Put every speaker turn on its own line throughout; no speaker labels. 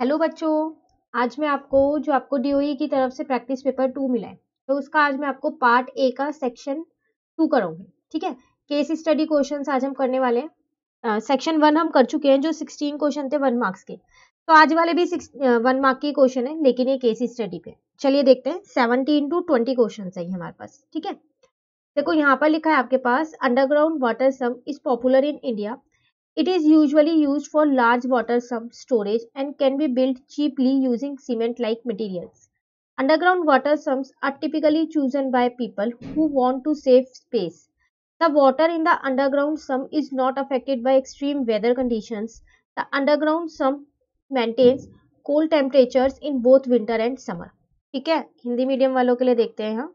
Hello बच्चों आज मैं आपको जो आपको डी e की तरफ से प्रैक्टिस पेपर टू मिला है तो उसका आज मैं आपको पार्ट ए का सेक्शन टू करूँगी ठीक है केस स्टडी क्वेश्चन आज हम करने वाले हैं सेक्शन वन हम कर चुके हैं जो सिक्सटीन क्वेश्चन थे वन मार्क्स के तो आज वाले भी सिक्स वन मार्क के क्वेश्चन है लेकिन ये केस स्टडी पे चलिए देखते हैं सेवनटीन टू ट्वेंटी क्वेश्चन है हमारे पास ठीक है देखो यहाँ पर लिखा है आपके पास underground water sump is popular in India It is usually used for large water sump storage and can be built cheaply using cement-like materials. Underground water sumps are typically chosen by people who want to save space. The water in the underground sump is not affected by extreme weather conditions. The underground sump maintains cold temperatures in both winter and summer. ठीक है Hindi medium वालों के लिए देखते हैं हम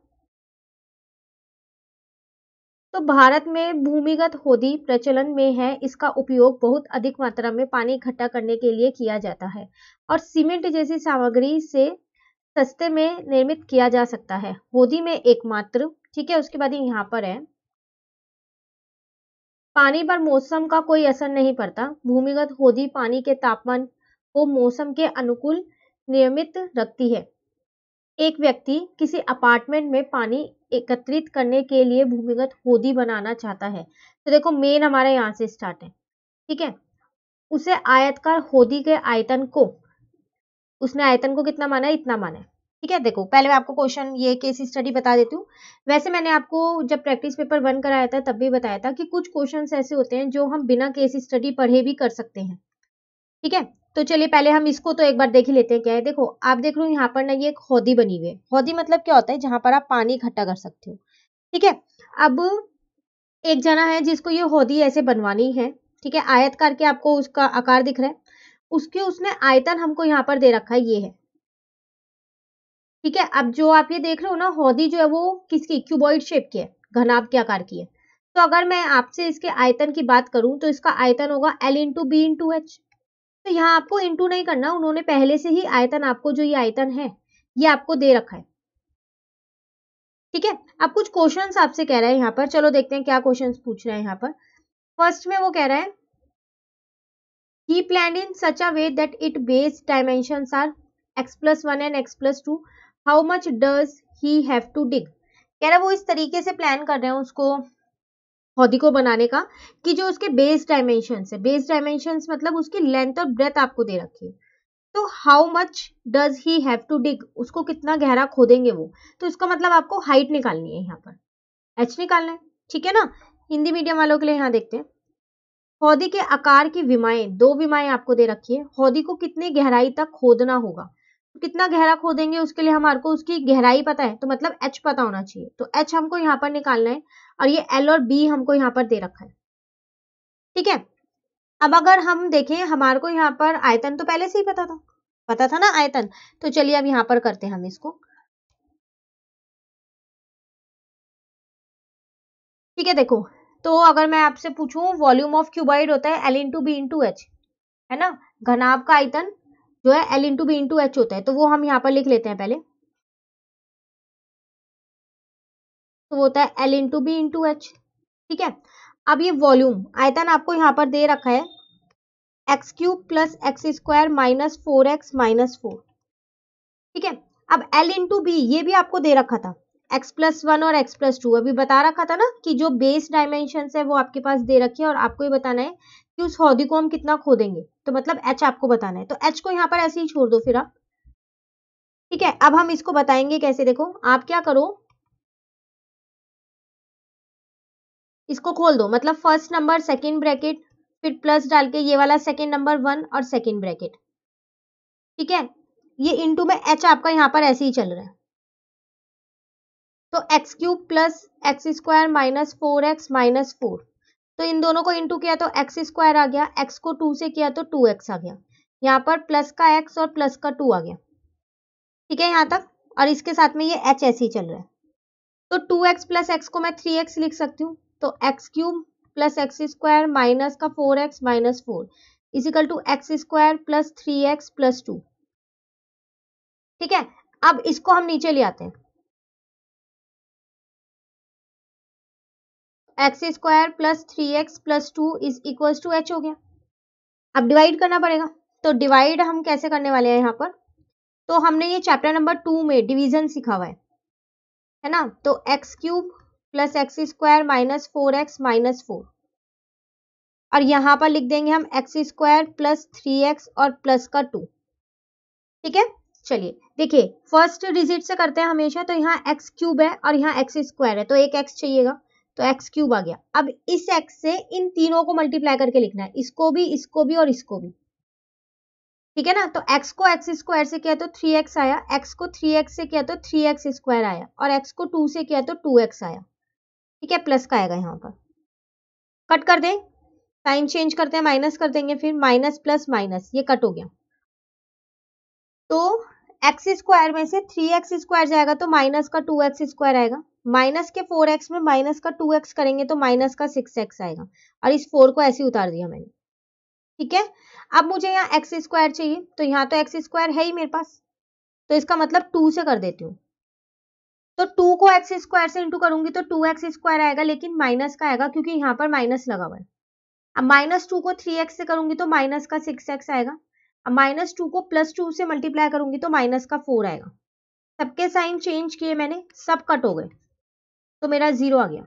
तो भारत में भूमिगत होदी प्रचलन में है इसका उपयोग बहुत अधिक मात्रा में पानी इकट्ठा करने के लिए किया जाता
है और
सीमेंट जैसी सामग्री से सस्ते में निर्मित किया जा सकता है होदी में एकमात्र ठीक है उसके बाद यहाँ पर है पानी पर मौसम का कोई असर नहीं पड़ता भूमिगत होदी पानी के तापमान को मौसम के अनुकूल नियमित रखती है एक व्यक्ति किसी अपार्टमेंट में पानी एकत्रित करने के लिए भूमिगत होदी बनाना चाहता है तो देखो मेन हमारे यहाँ से स्टार्ट है ठीक है उसे आयतकार होदी के आयतन को उसने आयतन को कितना माना है इतना माना है ठीक है देखो पहले मैं आपको क्वेश्चन ये केस स्टडी बता देती हूँ वैसे मैंने आपको जब प्रैक्टिस पेपर वन कराया था तब भी बताया था कि कुछ क्वेश्चन ऐसे होते हैं जो हम बिना केस स्टडी पढ़े भी कर सकते हैं ठीक है तो चलिए पहले हम इसको तो एक बार देख ही लेते हैं क्या है देखो आप देख लो यहाँ पर ना ये एक हौदी बनी हुई है हौदी मतलब क्या होता है जहां पर आप पानी इकट्ठा कर सकते हो ठीक है अब एक जना है जिसको ये हौदी ऐसे बनवानी है ठीक है आयत करके आपको उसका आकार दिख रहा है उसके उसने आयतन हमको यहाँ पर दे रखा है ये है ठीक है अब जो आप ये देख रहे हो ना हौदी जो है वो किसकी क्यूबॉइड शेप की है घनाभ के आकार की है तो अगर मैं आपसे इसके आयतन की बात करूं तो इसका आयतन होगा l into B into h तो यहाँ आपको इंटू नहीं करना उन्होंने पहले से ही आयतन आपको जो ये आयतन है ये आपको दे रखा है ठीक है अब कुछ क्वेश्चंस आपसे कह रहा है यहाँ पर चलो देखते हैं क्या क्वेश्चंस पूछ रहे हैं यहाँ पर फर्स्ट में वो कह रहा है he plan in such a way that it base dimension are x plus one and x plus two how much does he have to dig कह रहा है वो इस तरीके से प्लान कर रहे हैं उसको हौदी को बनाने का कि जो उसके बेस डायमेंशन है बेस डायमेंशन मतलब उसकी लेंथ और ब्रेथ आपको दे रखी है तो how much does he have to dig उसको कितना गहरा खोदेंगे वो तो इसका मतलब आपको हाइट निकालनी है यहाँ पर एच निकालना है ठीक है ना हिंदी मीडियम वालों के लिए यहाँ देखते हैं हौदी के आकार की विमाएं दो विमाएं आपको दे रखी है हौदी को कितनी गहराई तक खोदना होगा तो कितना गहरा खोदेंगे उसके लिए हमारे को उसकी गहराई पता है तो मतलब एच पता होना चाहिए तो एच हमको यहाँ पर निकालना है और ये एल और बी हमको यहाँ पर दे रखा है ठीक है अब अगर हम देखें हमारे को यहाँ पर आयतन तो पहले से
ही पता था पता था ना आयतन तो चलिए अब यहाँ पर करते हैं हम इसको ठीक है देखो तो अगर मैं आपसे पूछूं वॉल्यूम ऑफ क्यूबाइड होता है l into B into h है ना घनाभ का आयतन जो है l into B into h होता है तो वो हम यहाँ पर लिख लेते हैं पहले तो वो होता है l into B into h ठीक है अब ये
वॉल्यूम आयतन आपको यहाँ पर दे रखा है x cube plus x square minus four x minus four ठीक है अब एल इंटू बी ये भी आपको दे रखा था एक्स प्लस वन और एक्स प्लस टू अभी बता रखा था ना कि जो बेस डायमेंशन है वो आपके पास दे रखी है और आपको ये बताना है कि उस हौदी को हम कितना खोदेंगे तो मतलब एच आपको बताना है तो एच
को यहाँ पर ऐसे ही छोड़ दो फिर आप ठीक है अब हम इसको बताएंगे कैसे देखो आप क्या करो इसको खोल दो मतलब
फर्स्ट नंबर सेकेंड ब्रैकेट फिर प्लस डाल के ये वाला सेकेंड नंबर वन और सेकेंड ब्रैकेट ठीक है ये इंटू में एच आपका यहाँ पर ऐसे ही चल रहा है तो x cube plus x square minus four x minus four तो इन दोनों को इंटू किया तो एक्स स्क्वायर आ गया एक्स को टू से किया तो टू एक्स आ गया यहाँ पर प्लस का एक्स और प्लस का टू आ गया ठीक है यहाँ तक और इसके साथ में ये एच ऐसे ही चल रहा है तो टू एक्स प्लस एक्स को मैं थ्री एक्स लिख सकती हूँ तो x cube plus x square minus का four x minus four is equal to x square plus three x
plus two ठीक है अब इसको हम नीचे ले आते हैं x square plus three x plus two is equal to h हो गया अब डिवाइड करना पड़ेगा तो डिवाइड हम
कैसे करने वाले हैं यहाँ पर तो हमने ये चैप्टर नंबर टू में डिवीजन सिखा हुआ है है ना तो x cube plus x square minus four x minus four और यहाँ पर लिख देंगे हम x square plus three x और प्लस का टू ठीक है चलिए देखिए फर्स्ट डिजिट से करते हैं हमेशा तो यहाँ एक्स क्यूब है और यहाँ एक्स स्क्वायर है तो एक एक्स चाहिएगा तो एक्स क्यूब आ गया अब इस एक्स से इन तीनों को मल्टीप्लाई करके लिखना है इसको भी इसको भी और इसको भी ठीक है ना तो x को x स्क्वायर से किया तो 3x आया x को 3x से किया तो 3x स्क्वायर आया और x को 2 से किया तो 2x आया ठीक है प्लस का आएगा यहाँ पर कट कर दें साइन चेंज करते हैं माइनस कर देंगे फिर माइनस प्लस माइनस ये कट हो गया तो एक्स स्क्वायर में से थ्री एक्स स्क्वायर जाएगा तो माइनस का टू एक्स स्क्वायर आएगा माइनस के फोर एक्स में माइनस का टू एक्स करेंगे तो माइनस का सिक्स एक्स आएगा और इस फोर को ऐसे उतार दिया मैंने ठीक है अब मुझे यहाँ एक्स स्क्वायर चाहिए तो यहाँ तो एक्स स्क्वायर है ही मेरे पास तो इसका मतलब टू से कर देती हूँ तो टू को एक्स स्क्वायर से इंटू करूंगी तो टू एक्स स्क्वायर आएगा लेकिन माइनस का आएगा क्योंकि यहाँ पर माइनस लगा हुआ है अब माइनस टू को थ्री एक्स से करूंगी तो माइनस का सिक्स एक्स आएगा अब माइनस टू को प्लस टू से मल्टीप्लाई करूंगी तो माइनस का फोर आएगा सबके साइन चेंज किए मैंने सब कट हो गए तो मेरा जीरो आ गया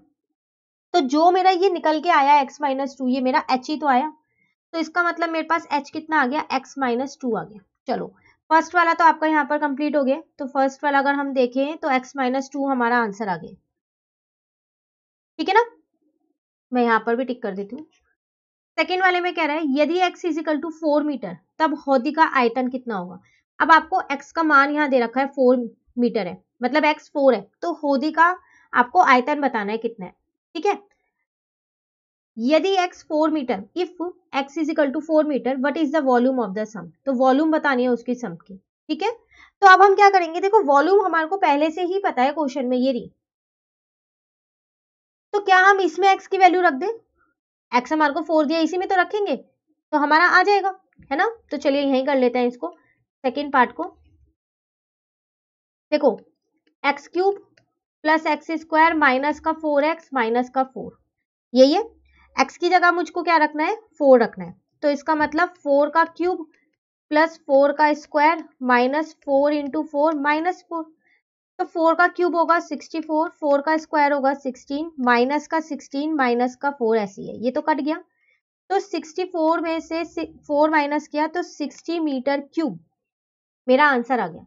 तो जो मेरा ये निकल के आया एक्स माइनस टू ये मेरा एच ही तो आया तो इसका मतलब मेरे पास एच कितना आ गया एक्स माइनस टू आ गया चलो फर्स्ट वाला तो आपका यहाँ पर कंप्लीट हो गया तो फर्स्ट वाला अगर हम देखें तो x माइनस टू हमारा आंसर आ गया ठीक है ना मैं यहाँ पर भी टिक कर देती हूँ सेकेंड वाले में कह रहा है यदि x is equal to four metre तब हौदी का आयतन कितना होगा अब आपको x का मान यहाँ दे रखा है फोर मीटर है मतलब x फोर है तो हौदी का आपको आयतन बताना है कितना है ठीक है यदि x four metre if x is equal to four metre what is the volume of the sump तो वॉल्यूम बतानी है उसकी सम की ठीक है तो अब हम क्या करेंगे देखो वॉल्यूम हमारे को पहले से ही पता है क्वेश्चन में ये री तो क्या हम इसमें x की वैल्यू रख दें x हमारे को फोर दिया इसी में तो रखेंगे तो हमारा आ जाएगा है ना तो चलिए यहीं कर लेते हैं इसको सेकेंड पार्ट को देखो x cube plus x square minus का फोर एक्स माइनस का फोर यही है एक्स की जगह मुझको क्या रखना है फोर रखना है तो इसका मतलब फोर का क्यूब प्लस फोर का square minus four into four minus four तो फोर का क्यूब होगा सिक्सटी फोर फोर का स्क्वायर होगा सिक्सटीन माइनस का सिक्सटीन माइनस का फोर ऐसी है ये तो कट गया तो सिक्सटी फोर में से फोर माइनस किया तो सिक्सटी मीटर क्यूब मेरा आंसर आ गया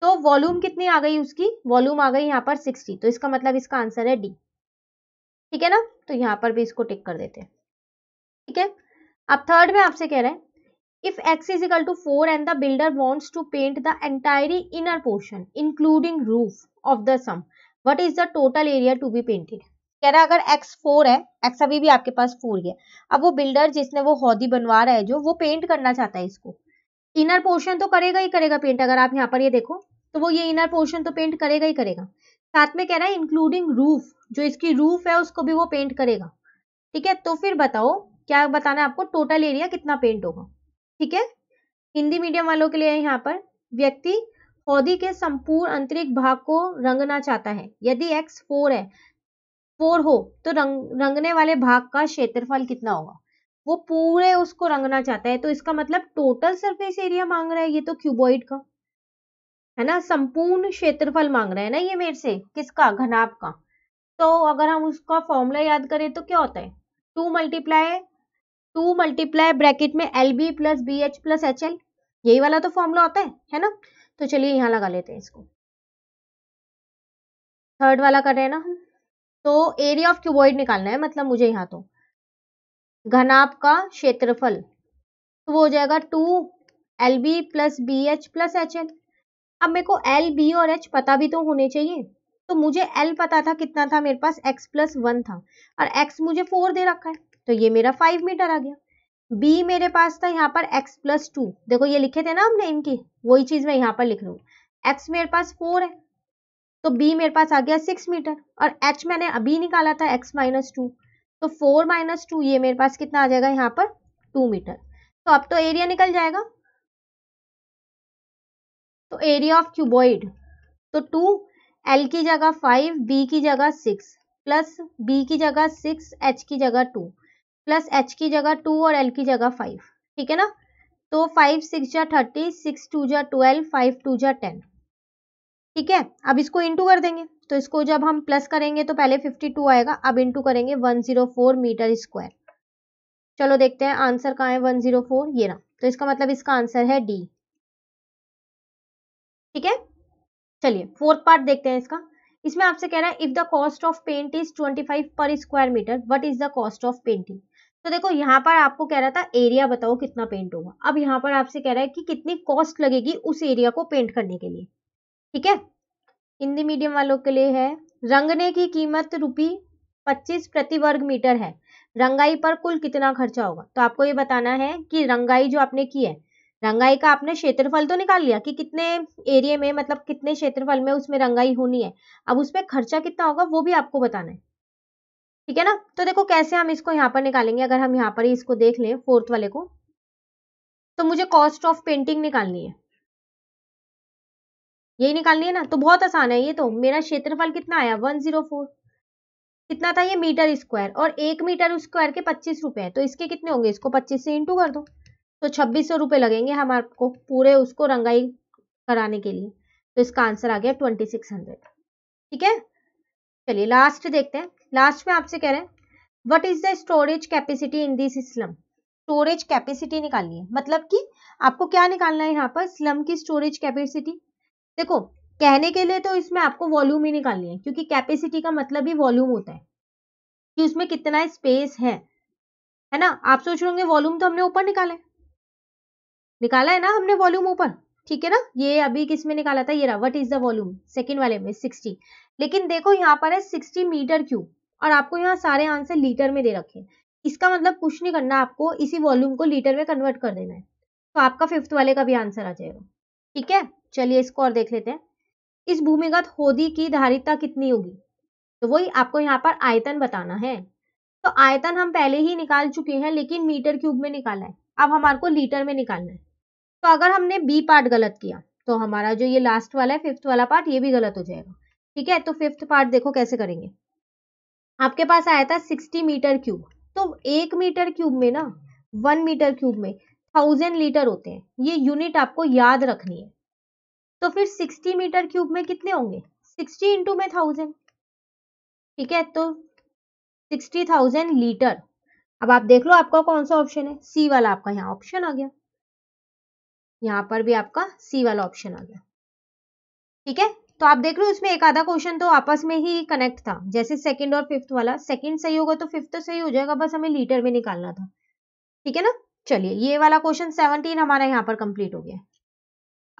तो वॉल्यूम कितनी आ गई उसकी वॉल्यूम आ गई यहाँ पर सिक्सटी तो इसका मतलब इसका आंसर है डी ठीक है ना तो यहाँ पर भी इसको टिक कर देते हैं ठीक है अब थर्ड में आपसे कह रहे हैं if x is equal to four and the builder wants to paint the entire inner portion including roof of the sump what is the total area to be painted कह रहा अगर x 4 है x अभी भी आपके पास 4 ही है अब वो बिल्डर जिसने वो हौदी बनवा रहा है जो वो पेंट करना चाहता है इसको इनर पोर्शन तो करेगा ही करेगा पेंट अगर आप यहाँ पर ये देखो तो वो ये इनर पोर्शन तो पेंट करेगा ही करेगा साथ में कह रहा है इंक्लूडिंग रूफ जो इसकी रूफ है उसको भी वो पेंट करेगा ठीक है तो फिर बताओ क्या बताना है आपको टोटल एरिया कितना पेंट होगा ठीक है हिंदी मीडियम वालों के लिए यहाँ पर व्यक्ति पौधी के संपूर्ण आंतरिक भाग को रंगना चाहता है यदि एक्स फोर है फोर हो तो रंग रंगने वाले भाग का क्षेत्रफल कितना होगा वो पूरे उसको रंगना चाहता है तो इसका मतलब टोटल सरफेस एरिया मांग रहा है ये तो क्यूबॉइड का है ना संपूर्ण क्षेत्रफल मांग रहे हैं ना ये मेरे से किसका घनाप का तो अगर हम उसका फॉर्मूला याद करें तो क्या होता है two multiply two multiply bracket में l b plus b h plus h l यही वाला तो फॉर्मूला होता है है ना तो चलिए यहाँ लगा लेते हैं इसको थर्ड वाला कर रहे हैं ना हम तो एरिया ऑफ क्यूबॉइड निकालना है मतलब मुझे यहाँ तो घनाप का क्षेत्रफल तो वो हो जाएगा two l b plus b h plus h l अब मेरे को एल बी और एच पता भी तो होने चाहिए तो मुझे एल पता था कितना था मेरे पास एक्स प्लस वन था और एक्स मुझे फोर दे रखा है तो ये मेरा फाइव मीटर आ गया बी मेरे पास था यहाँ पर एक्स प्लस टू देखो ये लिखे थे ना हमने इनकी वही चीज़ मैं यहाँ पर लिख लू एक्स मेरे पास फोर है तो बी मेरे पास आ गया सिक्स मीटर और एच मैंने अभी निकाला था एक्स माइनस टू तो फोर माइनस टू ये मेरे पास कितना आ जाएगा यहाँ पर टू मीटर तो अब तो एरिया निकल जाएगा तो एरिया ऑफ क्यूबॉइड तो टू एल की जगह फाइव बी की जगह सिक्स प्लस बी की जगह सिक्स एच की जगह टू प्लस एच की जगह टू और एल की जगह फाइव ठीक है ना तो फाइव सिक्स जा थर्टी सिक्स टू जा ट्वेल्व फाइव टू जा टेन ठीक है अब इसको इंटू कर देंगे तो इसको जब हम प्लस करेंगे तो पहले फिफ्टी टू आएगा अब इंटू करेंगे one zero four metre square चलो देखते हैं आंसर कहाँ है वन जीरो फोर ये ना तो इसका मतलब इसका आंसर है डी ठीक है चलिए फोर्थ पार्ट देखते हैं इसका इसमें आपसे कह रहा है if the cost of paint is 25 per square metre what is the cost of painting तो देखो यहाँ पर आपको कह रहा था एरिया बताओ कितना पेंट होगा अब यहाँ पर आपसे कह रहा है कि कितनी कॉस्ट लगेगी उस एरिया को पेंट करने के लिए ठीक है हिंदी मीडियम वालों के लिए है रंगने की कीमत रुपी पच्चीस प्रति वर्ग मीटर है रंगाई पर कुल कितना खर्चा होगा तो आपको ये बताना है कि रंगाई जो आपने की है रंगाई का आपने क्षेत्रफल तो निकाल लिया कि कितने एरिया में मतलब कितने क्षेत्रफल में उसमें रंगाई होनी है अब उसमें खर्चा कितना होगा वो भी आपको बताना है ठीक है ना तो देखो कैसे हम इसको यहाँ पर निकालेंगे अगर हम यहाँ पर ही इसको देख लें फोर्थ वाले को तो मुझे कॉस्ट ऑफ पेंटिंग निकालनी है यही निकालनी है ना तो बहुत आसान है ये तो मेरा क्षेत्रफल कितना आया वन जीरो फोर कितना था ये मीटर स्क्वायर और एक मीटर स्क्वायर के पच्चीस रुपए है तो इसके कितने होंगे इसको पच्चीस से इंटू कर दो तो छब्बीस सौ रुपये लगेंगे हम आपको पूरे उसको रंगाई कराने के लिए तो इसका आंसर आ गया ट्वेंटी सिक्स हंड्रेड
ठीक
है चलिए लास्ट देखते हैं लास्ट में आपसे कह रहे हैं what is the storage capacity in this स्लम स्टोरेज कैपेसिटी निकालनी है मतलब कि आपको क्या निकालना है यहाँ पर स्लम की स्टोरेज कैपेसिटी देखो कहने के लिए तो इसमें आपको वॉल्यूम ही निकालनी है क्योंकि कैपेसिटी का मतलब ही वॉल्यूम होता है कि उसमें कितना स्पेस है है ना आप सोच रहे होंगे वॉल्यूम तो हमने ऊपर निकाले निकाला है ना हमने वॉल्यूम ऊपर ठीक है ना ये अभी किस में निकाला था ये रहा what is the volume second वाले में सिक्सटी लेकिन देखो यहाँ पर है सिक्सटी मीटर क्यूब और आपको यहाँ सारे आंसर लीटर में दे रखे इसका मतलब कुछ नहीं करना आपको इसी वॉल्यूम को लीटर में कन्वर्ट कर देना है तो आपका फिफ्थ वाले का भी आंसर आ जाएगा ठीक है चलिए इसको और देख लेते हैं इस भूमिगत होदी की धारिता कितनी होगी तो वही आपको यहाँ पर आयतन बताना है तो आयतन हम पहले ही निकाल चुके हैं लेकिन मीटर क्यूब में निकाला है अब हमारे को लीटर में निकालना है तो अगर हमने बी पार्ट गलत किया तो हमारा जो ये लास्ट वाला है फिफ्थ वाला पार्ट ये भी गलत हो जाएगा ठीक है तो फिफ्थ पार्ट देखो कैसे करेंगे आपके पास आया था सिक्सटी मीटर क्यूब तो एक मीटर क्यूब में ना वन मीटर क्यूब में थाउजेंड लीटर होते हैं ये यूनिट आपको याद रखनी है तो फिर सिक्सटी मीटर क्यूब में कितने होंगे सिक्सटी इंटू में थाउजेंड ठीक है तो सिक्सटी थाउजेंड लीटर अब आप देख लो आपका कौन सा ऑप्शन है सी वाला आपका यहाँ ऑप्शन आ गया यहाँ पर भी आपका सी वाला ऑप्शन आ गया ठीक है तो आप देख रहे हो उसमें एक आधा क्वेश्चन तो आपस में ही कनेक्ट था जैसे सेकंड और फिफ्थ वाला सेकंड सही होगा तो फिफ्थ तो सही हो जाएगा बस हमें लीटर में निकालना था ठीक है ना चलिए ये वाला क्वेश्चन सेवनटीन हमारा यहाँ पर कंप्लीट हो गया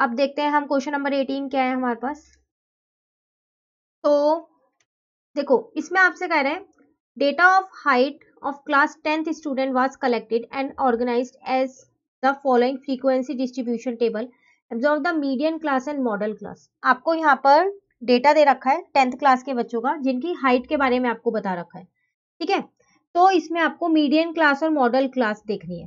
अब देखते हैं हम क्वेश्चन नंबर एटीन क्या है हमारे पास तो देखो इसमें आपसे कह रहे हैं data of height of class tenth student was collected and organise as the following frequency distribution table observe the medium class and model class आपको यहाँ पर डेटा दे रखा है टेंथ क्लास के बच्चों का जिनकी हाइट के बारे में आपको बता रखा है ठीक है तो इसमें आपको मीडियम क्लास और मॉडल क्लास देखनी है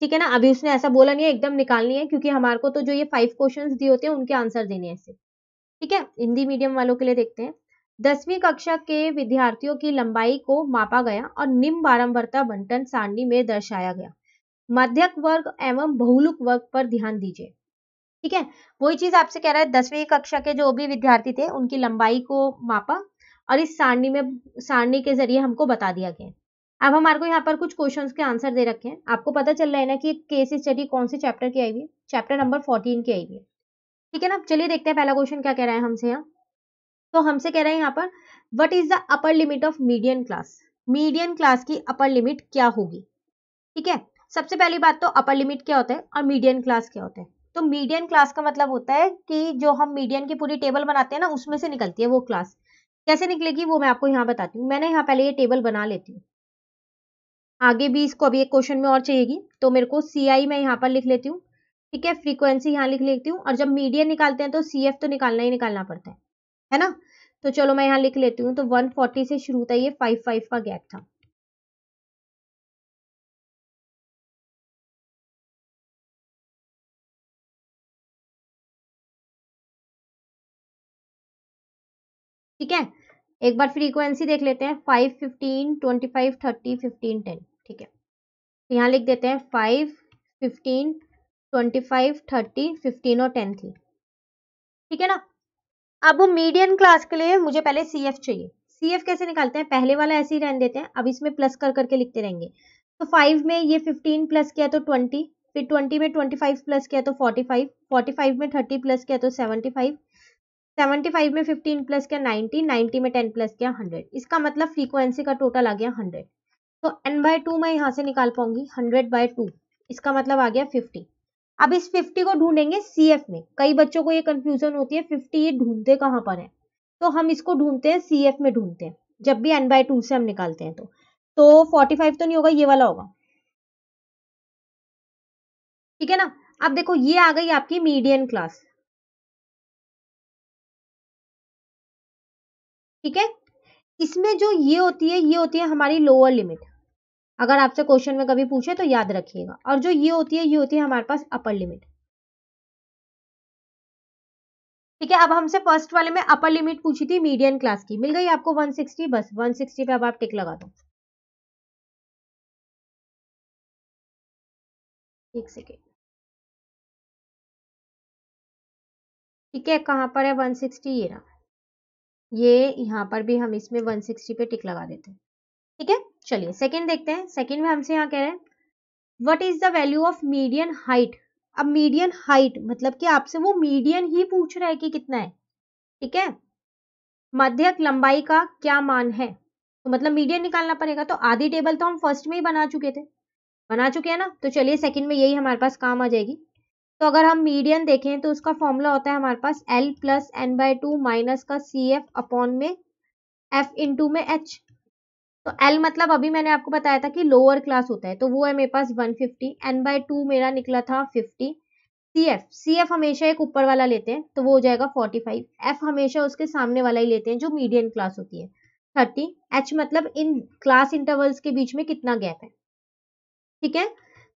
ठीक है ना अभी उसने ऐसा बोला नहीं है एकदम निकालनी है क्योंकि हमारे को तो जो ये फाइव क्वेश्चंस दिए होते हैं उनके आंसर देने हैं सिर्फ ठीक है हिंदी मीडियम वालों के लिए देखते हैं दसवीं कक्षा के विद्यार्थियों की लंबाई को मापा गया और निम्न बारंबारता बंटन सारणी में दर्शाया गया मध्यक वर्ग एवं बहुलुक वर्ग पर ध्यान दीजिए ठीक है वही चीज आपसे कह रहा है दसवीं कक्षा के जो भी विद्यार्थी थे उनकी लंबाई को मापा और इस सारणी में सारणी के जरिए हमको बता दिया गया अब हमारे को यहाँ पर कुछ क्वेश्चंस के आंसर दे रखे हैं आपको पता चल रहा है ना कि केस स्टडी कौन से चैप्टर की आई हुई है चैप्टर नंबर फोर्टीन की आई हुई है ठीक है ना चलिए देखते हैं पहला क्वेश्चन क्या कह रहा है हमसे यहाँ तो हमसे कह रहे हैं यहाँ पर what is the upper limit of medium class medium class की अपर लिमिट क्या होगी ठीक है सबसे पहली बात तो अपर लिमिट क्या होता है और मीडियन क्लास क्या होता है तो मीडियन क्लास का मतलब होता है कि जो हम मीडियन की पूरी टेबल बनाते हैं ना उसमें से निकलती है वो क्लास कैसे निकलेगी वो मैं आपको यहाँ बताती हूँ मैंने यहाँ पहले ये टेबल बना लेती हूँ आगे भी इसको अभी एक क्वेश्चन में और चाहिएगी तो मेरे को सी आई मैं यहाँ पर लिख लेती हूँ ठीक है फ्रीक्वेंसी यहाँ लिख लेती हूँ और जब मीडियन निकालते हैं तो सी एफ तो निकालना ही निकालना पड़ता है है ना
तो चलो मैं यहाँ लिख लेती हूँ तो वन फोर्टी से शुरू था ये फाइव फाइव का गैप था ठीक है एक बार फ्रीक्वेंसी देख लेते हैं five fifteen twenty five thirty fifteen
ten ठीक है तो यहाँ लिख देते हैं five fifteen twenty five thirty fifteen और टेन थी ठीक है ना अब मीडियम क्लास के लिए मुझे पहले सी एफ चाहिए सी एफ कैसे निकालते हैं पहले वाला ऐसे ही रहने देते हैं अब इसमें प्लस कर करके लिखते रहेंगे तो फाइव में ये फिफ्टीन प्लस किया तो ट्वेंटी फिर ट्वेंटी में ट्वेंटी फाइव प्लस किया तो फोर्टी फाइव फोर्टी फाइव में थर्टी प्लस किया तो सेवेंटी फाइव सेवेंटी फाइव में फिफ्टीन प्लस किया नाइनटी नाइनटी में टेन प्लस किया हंड्रेड इसका मतलब फ्रीक्वेंसी का टोटल आ गया हंड्रेड तो एन बाय टू मैं यहाँ से निकाल पाऊंगी हंड्रेड बाय टू इसका मतलब आ गया फिफ्टी अब इस फिफ्टी को ढूंढेंगे सी एफ में कई बच्चों को ये कंफ्यूजन होती है फिफ्टी ये ढूंढते कहाँ पर है तो हम इसको ढूंढते हैं सी एफ में ढूंढते हैं जब भी एन बाय टू से हम निकालते हैं तो तो फोर्टी फाइव
तो नहीं होगा ये वाला होगा ठीक है ना अब देखो ये आ गई आपकी मीडियन क्लास ठीक है इसमें जो ये होती है ये होती है हमारी लोअर लिमिट
अगर आपसे क्वेश्चन में कभी पूछे तो याद रखिएगा और जो ये होती है ये होती है हमारे पास अपर लिमिट
ठीक है अब हमसे फर्स्ट वाले में अपर लिमिट पूछी थी मीडियम क्लास की मिल गई आपको 160 बस 160 पे अब आप टिक लगा दो एक सेकेंड ठीक है कहां पर है 160 ये रहा
ये यहाँ पर भी हम इसमें वन सिक्सटी पे टिक लगा देते हैं ठीक है चलिए सेकेंड देखते हैं सेकेंड में हमसे यहाँ कह रहे हैं what is the value of median height अब मीडियन हाइट मतलब कि आपसे वो मीडियन ही पूछ रहा है कि कितना है ठीक है मध्यक लंबाई का क्या मान है तो मतलब मीडियन निकालना पड़ेगा तो आधी टेबल तो हम फर्स्ट में ही बना चुके थे बना चुके हैं ना तो चलिए सेकंड में यही हमारे पास काम आ जाएगी तो अगर हम मीडियन देखें तो उसका फॉर्मूला होता है हमारे पास L plus N by two minus का सी एफ अपॉन में एफ इंटू में एच तो एल मतलब अभी मैंने आपको बताया था कि लोअर क्लास होता है तो वो है मेरे पास one fifty N by two मेरा निकला था fifty C F C F हमेशा एक ऊपर वाला लेते हैं तो वो हो जाएगा फोर्टी फाइव एफ हमेशा उसके सामने वाला ही लेते हैं जो मीडियन क्लास होती है थर्टी एच मतलब इन क्लास इंटरवल्स के बीच में कितना गैप है ठीक है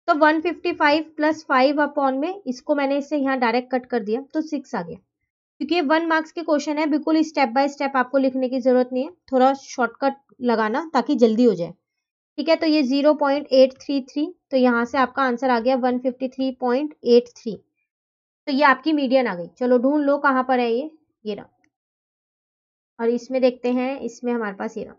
तो 155 fifty five plus five upon में इसको मैंने इससे यहाँ डायरेक्ट कट कर दिया तो सिक्स आ गया क्योंकि ये वन मार्क्स के क्वेश्चन है बिल्कुल स्टेप बाय स्टेप आपको लिखने की जरूरत नहीं है थोड़ा शॉर्टकट लगाना ताकि जल्दी हो जाए ठीक है तो ये zero point eight three three तो यहाँ से आपका आंसर आ गया one fifty three point eight three तो ये आपकी मीडियन आ गई चलो ढूंढ लो कहाँ पर है ये ये रहा और इसमें देखते हैं इसमें हमारे पास ये रहा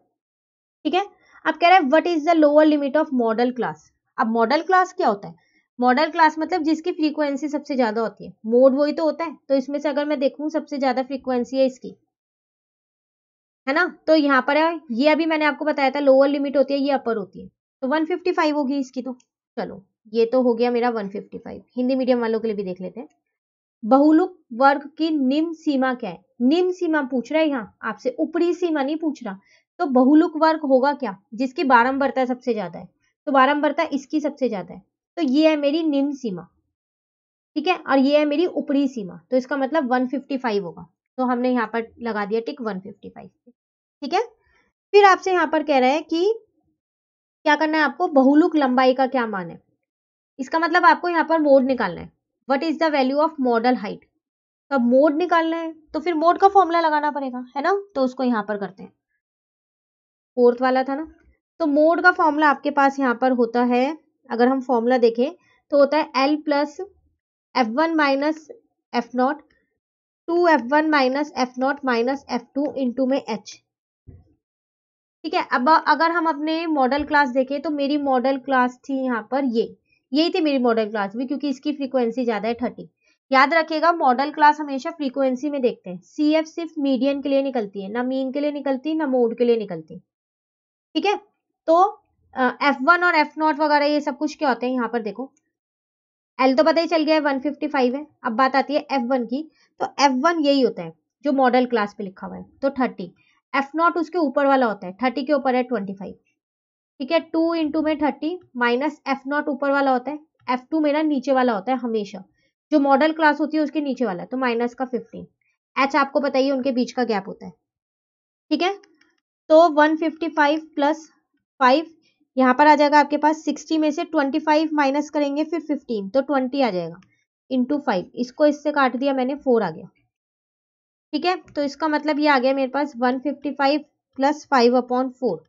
ठीक है अब कह रहे हैं what is the lower limit of modal class अब मॉडल क्लास क्या होता है मॉडल क्लास मतलब जिसकी फ्रीक्वेंसी सबसे ज्यादा होती है मोड वही तो होता है तो इसमें से अगर मैं देखूं सबसे ज्यादा फ्रीक्वेंसी है इसकी है ना तो यहाँ पर है ये अभी मैंने आपको बताया था लोअर लिमिट होती है ये अपर होती है तो 155 होगी इसकी तो चलो ये तो हो गया मेरा 155 हिंदी मीडियम वालों के लिए भी देख लेते हैं बहुलुक वर्ग की निम्न सीमा क्या है निम्न सीमा पूछ रहा है यहाँ आपसे ऊपरी सीमा नहीं पूछ रहा तो बहुलुक वर्ग होगा क्या जिसकी बारंबारता सबसे ज्यादा है तो बारंबारता इसकी सबसे ज्यादा है तो ये है मेरी निम्न सीमा ठीक है और ये है मेरी ऊपरी सीमा तो इसका मतलब 155 होगा तो हमने यहाँ पर लगा दिया टिक 155 ठीक है फिर आपसे यहाँ पर कह रहे हैं कि क्या करना है आपको बहुलुक लंबाई का क्या मान है इसका मतलब आपको यहाँ पर मोड निकालना है what is the value of modal height तो अब मोड निकालना है तो फिर मोड का फॉर्मूला लगाना पड़ेगा है ना तो उसको यहाँ पर करते हैं फोर्थ वाला था ना तो मोड का फॉर्मूला आपके पास यहाँ पर होता है अगर हम फॉर्मूला देखें तो होता है L plus F one minus F naught two F one minus F naught minus F two into में एच ठीक है अब अगर हम अपने मॉडल क्लास देखें तो मेरी मॉडल क्लास थी यहाँ पर ये यही थी मेरी मॉडल क्लास भी क्योंकि इसकी फ्रीक्वेंसी ज़्यादा है थर्टी याद रखिएगा मॉडल क्लास हमेशा फ्रीक्वेंसी में देखते हैं सी एफ सिर्फ मीडियन के लिए निकलती है ना मीन के लिए निकलती है ना मोड के लिए निकलती ठीक है तो एफ वन और एफ नॉट वगैरह ये सब कुछ क्या होते हैं यहाँ पर देखो एल तो पता ही चल गया है फाइव है अब बात आती है एफ वन की तो एफ वन यही होता है जो मॉडल क्लास पे लिखा हुआ है तो थर्टी एफ नॉट उसके ऊपर वाला होता है थर्टी के ऊपर है ट्वेंटी फाइव ठीक है टू इंटू में थर्टी माइनस एफ नॉट ऊपर वाला होता है एफ टू मेरा नीचे वाला होता है हमेशा जो मॉडल क्लास होती है उसके नीचे वाला है तो माइनस का फिफ्टीन एच आपको बताइए उनके बीच का गैप होता है ठीक है तो one fifty five plus five यहाँ पर आ जाएगा आपके पास सिक्सटी में से ट्वेंटी फाइव माइनस करेंगे फिर फिफ्टीन तो ट्वेंटी आ जाएगा इंटू फाइव इसको इससे काट दिया मैंने फोर आ गया ठीक है तो इसका मतलब ये आ गया मेरे पास one fifty five plus five upon four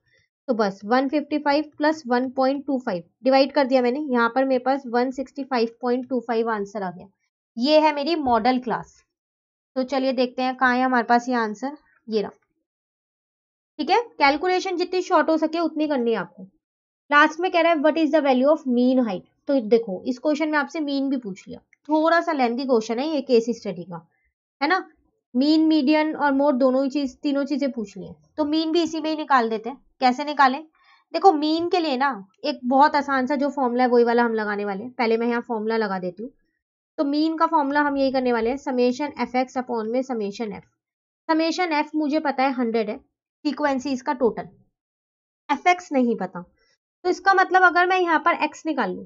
तो बस one fifty five plus one point two five divide कर दिया मैंने यहाँ पर मेरे पास one sixty five point two five answer आ गया ये है मेरी मॉडल क्लास तो चलिए देखते हैं कहाँ है हमारे पास ये आंसर ये रहा ठीक है कैलकुलेशन जितनी शॉर्ट हो सके उतनी करनी है आपको लास्ट में कह रहा है what is the value of mean height तो देखो इस क्वेश्चन में आपसे मीन भी पूछ लिया थोड़ा सा लेंथी क्वेश्चन है ये केस स्टडी का है ना मीन मीडियन और मोड दोनों ही चीज तीनों चीजें पूछ ली है तो मीन भी इसी में ही निकाल देते हैं कैसे निकालें देखो मीन के लिए ना एक बहुत आसान सा जो फॉर्मूला है वही वाला हम लगाने वाले हैं पहले मैं यहाँ फॉर्मूला लगा देती हूँ तो मीन का फॉर्मूला हम यही करने वाले हैं समेशन एफ एक्स अपॉन में समेशन एफ समेशन एफ मुझे पता है हंड्रेड है फ्रीक्वेंसी इसका टोटल एफ एक्स नहीं पता तो इसका मतलब अगर मैं यहाँ पर एक्स निकाल लू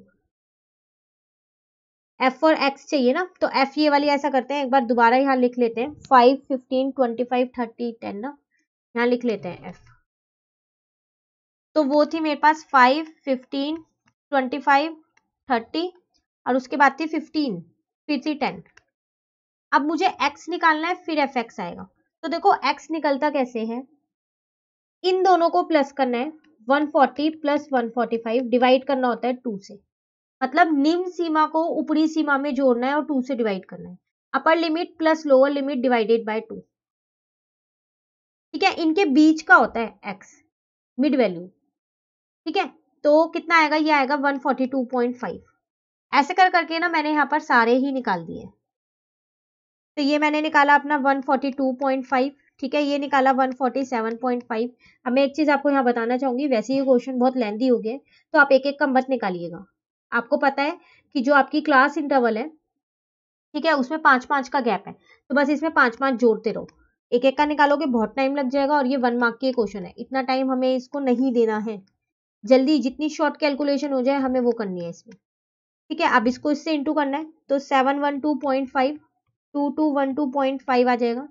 एफ और एक्स चाहिए ना तो एफ ये वाली ऐसा करते हैं एक बार दोबारा यहाँ लिख लेते हैं five fifteen twenty five thirty ten ना यहाँ लिख लेते हैं एफ तो वो थी मेरे पास five fifteen twenty five thirty और उसके बाद थी फिफ्टीन फिर थी टेन अब मुझे एक्स निकालना है फिर एफ एक्स आएगा तो देखो एक्स निकलता कैसे है इन दोनों को प्लस करना है 140 प्लस 145 डिवाइड करना होता है टू से मतलब निम्न सीमा को ऊपरी सीमा में जोड़ना है और टू से डिवाइड करना है upper limit plus lower limit divided by two ठीक है इनके बीच का होता है एक्स मिड वैल्यू ठीक है तो कितना आएगा ये आएगा 142.5 ऐसे कर करके ना मैंने यहाँ पर सारे ही निकाल दिए तो ये मैंने निकाला अपना वन ठीक है ये निकाला 147.5 अब मैं एक चीज़ आपको यहाँ बताना चाहूँगी वैसे ये क्वेश्चन बहुत लेंदी हो गए तो आप एक एक का मत निकालिएगा आपको पता है कि जो आपकी क्लास इंटरवल है ठीक है उसमें पाँच पाँच का गैप है तो बस इसमें पाँच पाँच जोड़ते रहो एक एक का निकालोगे बहुत टाइम लग जाएगा और ये वन मार्क के क्वेश्चन है इतना टाइम हमें इसको नहीं देना है जल्दी जितनी शॉर्ट कैलकुलेशन हो जाए हमें वो करनी है इसमें ठीक है अब इसको इससे इंटू करना है तो seven one two point five two two one two point five आ जाएगा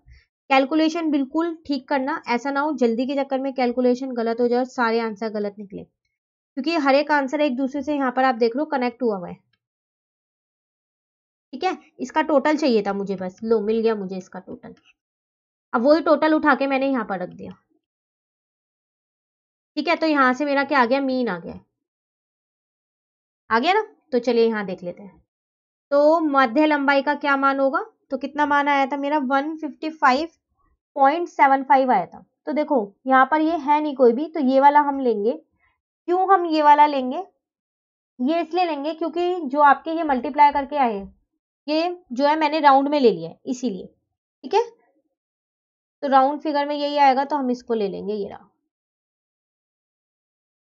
कैलकुलेशन बिल्कुल ठीक करना ऐसा ना हो जल्दी के चक्कर में कैलकुलेशन गलत हो जाए और सारे आंसर गलत निकले क्योंकि हर एक आंसर एक दूसरे से यहाँ पर आप देख लो कनेक्ट हुआ हुआ है ठीक है इसका टोटल चाहिए था मुझे बस लो मिल गया मुझे इसका टोटल अब वही टोटल उठा के मैंने
यहाँ पर रख दिया ठीक है तो यहाँ से मेरा क्या आ गया मीन आ गया आ गया ना तो चलिए यहाँ देख लेते हैं तो मध्य लंबाई
का क्या मान होगा तो कितना मान आया था मेरा 155 पॉइंट सेवन फाइव आया था तो देखो यहाँ पर ये है नहीं कोई भी तो ये वाला हम लेंगे क्यों हम ये वाला लेंगे ये इसलिए लेंगे क्योंकि जो आपके ये मल्टीप्लाई करके आए ये
जो है मैंने राउंड में ले लिया है इसीलिए ठीक है तो राउंड फिगर में यही आएगा तो हम इसको ले लेंगे ये रहा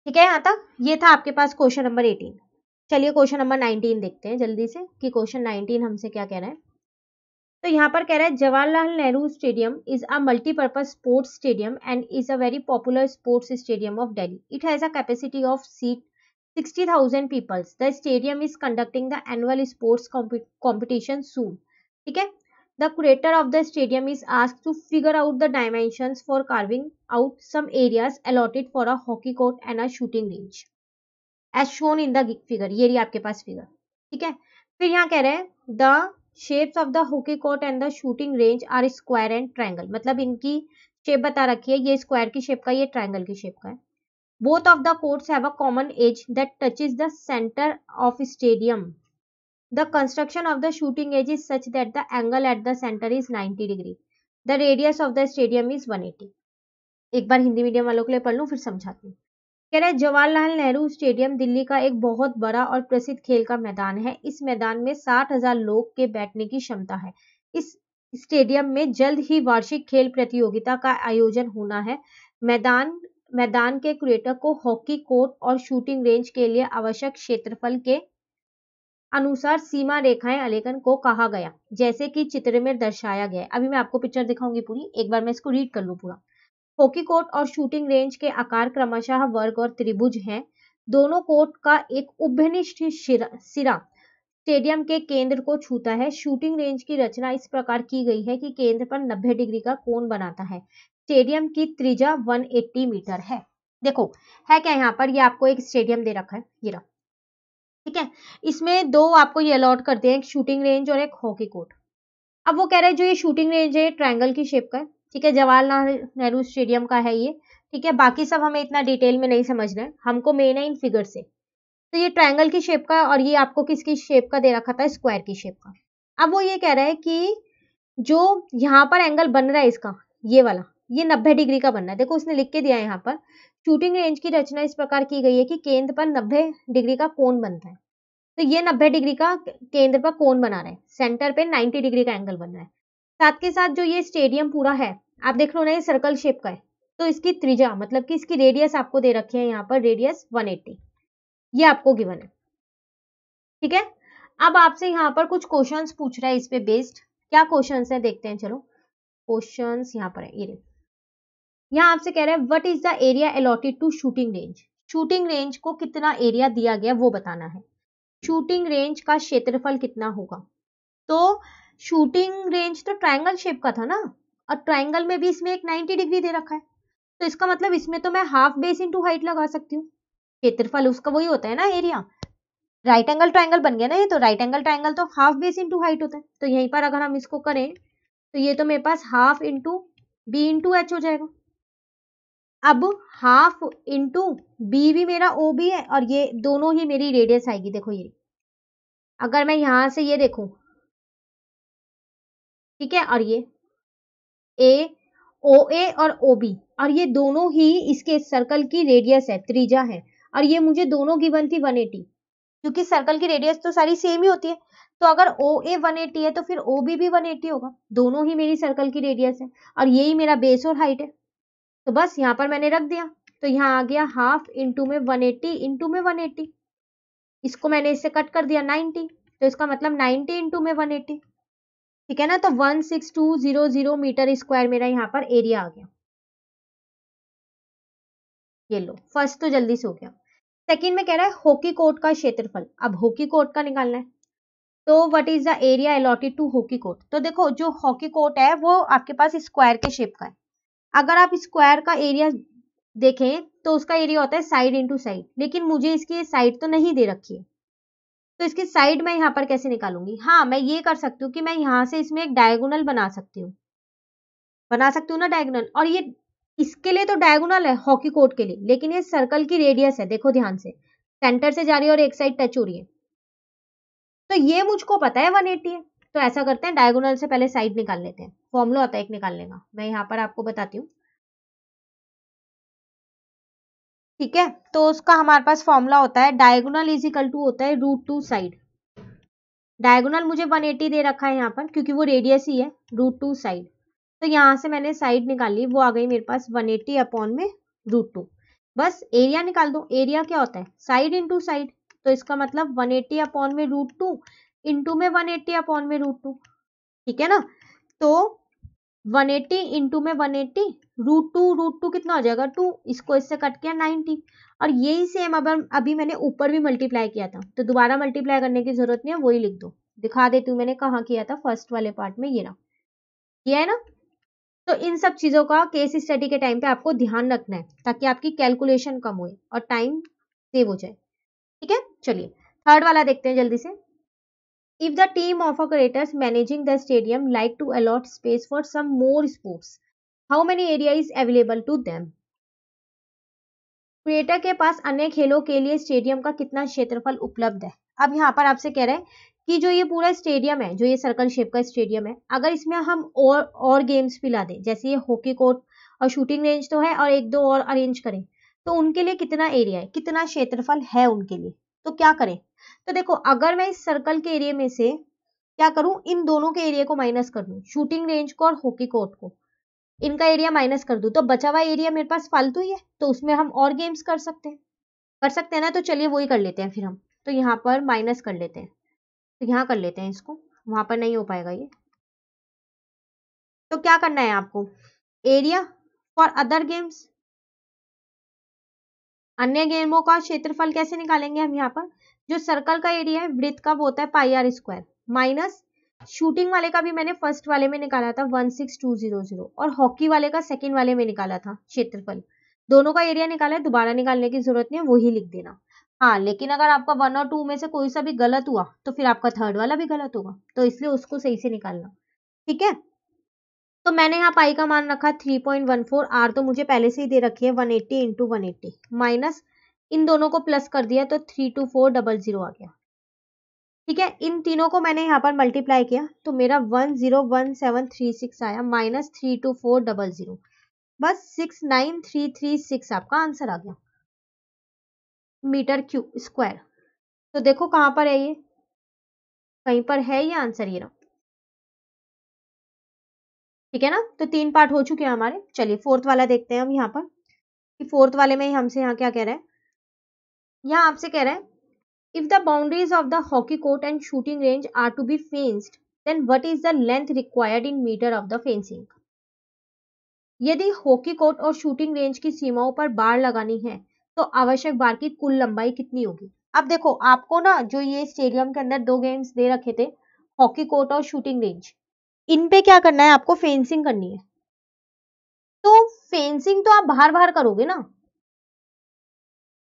ठीक है यहाँ तक ये था
आपके पास क्वेश्चन नंबर एटीन चलिए क्वेश्चन नंबर नाइनटीन देखते हैं जल्दी से कि क्वेश्चन नाइनटीन हमसे क्या कह रहे हैं तो यहाँ पर कह रहा है Jawaharlal Nehru stadium is a multipurpose sports stadium and is a very popular sports stadium of Delhi it has a capacity of seat 60,000 peoples the stadium is conducting the annual sports competition soon ठीक है the creator of the stadium is ask to figure out the dimension for carving out some areas allotted for a hockey court and a shooting range as shown in the figure ये रही आपके पास figure ठीक है फिर यहाँ कह रहे हैं the shapes of the hockey court and the shooting range are square and triangle मतलब इनकी शेप बता रखी है ये स्क्वायर की शेप का ये ट्रायंगल की शेप का है both of the courts have a common edge that touches the centre of stadium the construction of the shooting edge is such that the angle at the centre is 90 degree the radius of the stadium is 180 एक बार Hindi medium वालों के लिए पढ़ लूँ फिर समझाती हूँ कह रहा है जवाहरलाल नेहरू स्टेडियम दिल्ली का एक बहुत बड़ा और प्रसिद्ध खेल का मैदान है इस मैदान में साठ हजार लोग के बैठने की क्षमता है इस स्टेडियम में जल्द ही वार्षिक खेल प्रतियोगिता का आयोजन होना है मैदान मैदान के क्रिएटर को हॉकी कोर्ट और शूटिंग रेंज के लिए आवश्यक क्षेत्रफल के अनुसार सीमा रेखाएं अलेखन को कहा गया जैसे कि चित्र में दर्शाया गया अभी मैं आपको पिक्चर दिखाऊंगी पूरी एक बार मैं इसको रीड कर लू पूरा हॉकी कोर्ट और शूटिंग रेंज के आकार क्रमशः वर्ग और त्रिभुज हैं दोनों कोर्ट का एक उभनिष्ठ सिरा स्टेडियम के केंद्र को छूता है शूटिंग रेंज की रचना इस प्रकार की गई है कि केंद्र पर 90 डिग्री का कोण बनाता है स्टेडियम की त्रिजा 180 मीटर है देखो है क्या यहाँ पर ये आपको एक स्टेडियम दे रखा है ये रहा ठीक है इसमें दो आपको ये अलॉट करते हैं एक शूटिंग रेंज और एक हॉकी कोर्ट अब वो कह रहे हैं जो ये शूटिंग रेंज है ट्रायंगल की शेप का है ठीक है जवाहरलाल नेहरू स्टेडियम का है ये ठीक है बाकी सब हमें इतना डिटेल में नहीं समझना है हमको मेन है इन फिगर से तो ये ट्राइंगल की शेप का और ये आपको किसकी शेप का दे रखा था स्क्वायर की शेप का अब वो ये कह रहा है कि जो यहाँ पर एंगल बन रहा है इसका ये वाला ये नब्बे डिग्री का बन रहा है देखो उसने लिख के दिया है यहाँ पर शूटिंग रेंज की रचना इस प्रकार की गई है कि केंद्र पर नब्बे डिग्री का कोण बनता है तो ये नब्बे डिग्री का केंद्र पर कोण बना रहा है सेंटर पे नाइन्टी डिग्री का एंगल बन रहा है साथ के साथ जो ये स्टेडियम पूरा है आप देख लो ना ये सर्कल शेप का है तो इसकी त्रिजा मतलब कि इसकी रेडियस आपको दे रखी है यहाँ पर रेडियस 180 ये आपको गिवन है ठीक है अब आपसे यहाँ पर कुछ क्वेश्चंस पूछ रहा है इस पे बेस्ड क्या क्वेश्चंस है देखते हैं चलो क्वेश्चन यहाँ पर है ये यहाँ आपसे कह रहे हैं what is the area allotted to shooting range shooting range को कितना एरिया दिया गया वो बताना है शूटिंग रेंज का क्षेत्रफल कितना होगा तो शूटिंग रेंज तो ट्रायंगल शेप का था ना और ट्राइंगल में भी इसमें एक 90 डिग्री दे रखा है तो इसका मतलब इसमें तो मैं हाफ बेस इंटू हाइट लगा सकती हूँ क्षेत्रफल उसका वही होता है ना एरिया राइट एंगल ट्राइंगल बन गया ना ये तो राइट एंगल ट्राइंगल तो हाफ बेस इंटू हाइट होता है तो यहीं पर अगर हम इसको करें तो ये तो मेरे पास half into B into H हो जाएगा अब हाफ इंटू बी भी मेरा ओ बी है और
ये दोनों ही मेरी रेडियस आएगी देखो ये अगर मैं यहां से ये देखू ठीक है और ये ए ओ ए और
ओ बी और ये दोनों ही इसके सर्कल की रेडियस है त्रिज्या है और ये मुझे दोनों की बनती वन एटी क्योंकि सर्कल की रेडियस तो सारी सेम ही होती है तो अगर ओ ए वन एटी है तो फिर ओ बी भी वन एटी होगा दोनों ही मेरी सर्कल की रेडियस है और यही मेरा बेस और हाइट है तो बस यहाँ पर मैंने रख दिया तो यहाँ आ गया हाफ इंटू में वन एट्टी इंटू में वन 180 इसको मैंने इससे कट कर दिया नाइनटी तो इसका मतलब नाइनटी इंटू में वन 180
ठीक है ना तो one six two zero zero metre square मेरा यहाँ पर एरिया आ गया ये लो फर्स्ट तो जल्दी से हो गया सेकंड में कह
रहा है हॉकी कोर्ट का क्षेत्रफल अब हॉकी कोर्ट का निकालना है तो what is the area allotted to hockey court तो देखो जो हॉकी कोर्ट है वो आपके पास स्क्वायर के शेप का है अगर आप स्क्वायर का एरिया देखें तो उसका एरिया होता है साइड इंटू साइड लेकिन मुझे इसकी साइड तो नहीं दे रखी है तो इसकी साइड में यहाँ पर कैसे निकालूंगी हाँ मैं ये कर सकती हूँ कि मैं यहाँ से इसमें एक डायगोनल बना सकती हूँ बना सकती हूँ ना डायगोनल और ये इसके लिए तो डायगोनल है हॉकी कोर्ट के लिए लेकिन ये सर्कल की रेडियस है देखो ध्यान से सेंटर से जा रही है और एक साइड टच हो रही है तो ये मुझको पता है वन एट्टी है तो ऐसा करते हैं डायगोनल से पहले साइड निकाल लेते हैं फॉर्मुला होता है एक निकालने का मैं यहाँ पर आपको बताती हूँ ठीक है तो उसका हमारे पास फॉर्मूला होता है डायगोनल इज इक्वल टू होता है रूट टू साइड डायगोनल मुझे 180 दे रखा है यहाँ पर क्योंकि वो रेडियस ही है रूट टू साइड तो यहाँ से मैंने साइड निकाली वो आ गई मेरे पास 180 अपॉन में रूट टू बस एरिया निकाल दो एरिया क्या होता है साइड इंटू साइड तो इसका मतलब एटी अपॉन में रूट टू इंटू में 180 अपॉन में रूट टू ठीक है ना तो वन एट्टी इंटू में one eighty root two root two कितना हो जाएगा टू इसको इससे कट किया नाइन्टी और यही सेम अब अभी मैंने ऊपर भी मल्टीप्लाई किया था तो दोबारा मल्टीप्लाई करने की जरूरत नहीं है वही लिख दो दिखा देती हूँ मैंने कहाँ किया था फर्स्ट वाले पार्ट में ये ना किया है ना तो इन सब चीज़ों का केस स्टडी के टाइम पे आपको ध्यान रखना है ताकि आपकी कैलकुलेशन कम हो और टाइम सेव हो जाए ठीक है चलिए थर्ड वाला देखते हैं जल्दी से If the team of operators managing the stadium like to allot space for some more sports, how many area is available to them? Creator के पास अन्य खेलों के लिए स्टेडियम का कितना क्षेत्रफल उपलब्ध है अब यहाँ पर आपसे कह रहे हैं कि जो ये पूरा स्टेडियम है जो ये सर्कल शेप का स्टेडियम है अगर इसमें हम और और गेम्स भी ला दें जैसे ये हॉकी कोर्ट और शूटिंग रेंज तो है और एक दो और अरेंज करें तो उनके लिए कितना एरिया है कितना क्षेत्रफल है उनके लिए तो क्या करें तो देखो अगर मैं इस सर्कल के एरिया में से क्या करूं इन दोनों के एरिया को माइनस कर दूं शूटिंग रेंज को और हॉकी कोर्ट को इनका एरिया माइनस कर दूं तो बचा हुआ एरिया मेरे पास फालतू ही है तो उसमें हम और गेम्स कर सकते हैं कर सकते हैं ना तो चलिए वही कर लेते हैं फिर हम तो यहाँ पर माइनस कर लेते हैं तो यहाँ कर लेते हैं इसको वहां पर नहीं
हो पाएगा ये तो क्या करना है आपको एरिया फॉर अदर गेम्स अन्य गेमों का क्षेत्रफल कैसे
निकालेंगे हम यहाँ पर जो सर्कल का एरिया है वृत्त का वो होता है pi R square minus shooting वाले का भी मैंने फर्स्ट वाले में निकाला था one six two zero zero और हॉकी वाले का सेकेंड वाले में निकाला था क्षेत्रफल दोनों का एरिया निकाला है दोबारा निकालने की जरूरत नहीं है वही लिख देना हाँ लेकिन अगर आपका वन और टू में से कोई सा भी गलत हुआ तो फिर आपका थर्ड वाला भी गलत होगा तो इसलिए उसको सही से निकालना ठीक है तो मैंने यहाँ पाई का मान रखा three point one four R तो मुझे पहले से ही दे रखी है one eighty into one eighty minus इन दोनों को प्लस कर दिया तो three two four double zero आ गया ठीक है इन तीनों को मैंने यहाँ पर मल्टीप्लाई किया तो मेरा one zero one seven three six आया minus three two four double zero बस six nine three three six आपका आंसर आ गया मीटर क्यू
स्क्वायर तो देखो कहाँ पर है ये कहीं पर है ये आंसर ये ना ठीक है ना तो तीन पार्ट हो चुके हैं हमारे चलिए फोर्थ
वाला देखते हैं हम यहाँ पर कि फोर्थ वाले में हमसे यहाँ क्या कह रहे हैं यहाँ आपसे कह रहे हैं if the boundaries of the hockey court and shooting range are to be fenced then what is the length required in metre of the fencing यदि हॉकी कोर्ट और शूटिंग रेंज की सीमाओं पर बार लगानी है तो आवश्यक बार की कुल लंबाई कितनी होगी अब देखो आपको ना जो ये स्टेडियम के अंदर दो गेम्स दे रखे थे हॉकी कोर्ट और शूटिंग रेंज इन पे क्या करना है आपको फेंसिंग करनी है तो फेंसिंग तो आप बाहर बाहर करोगे ना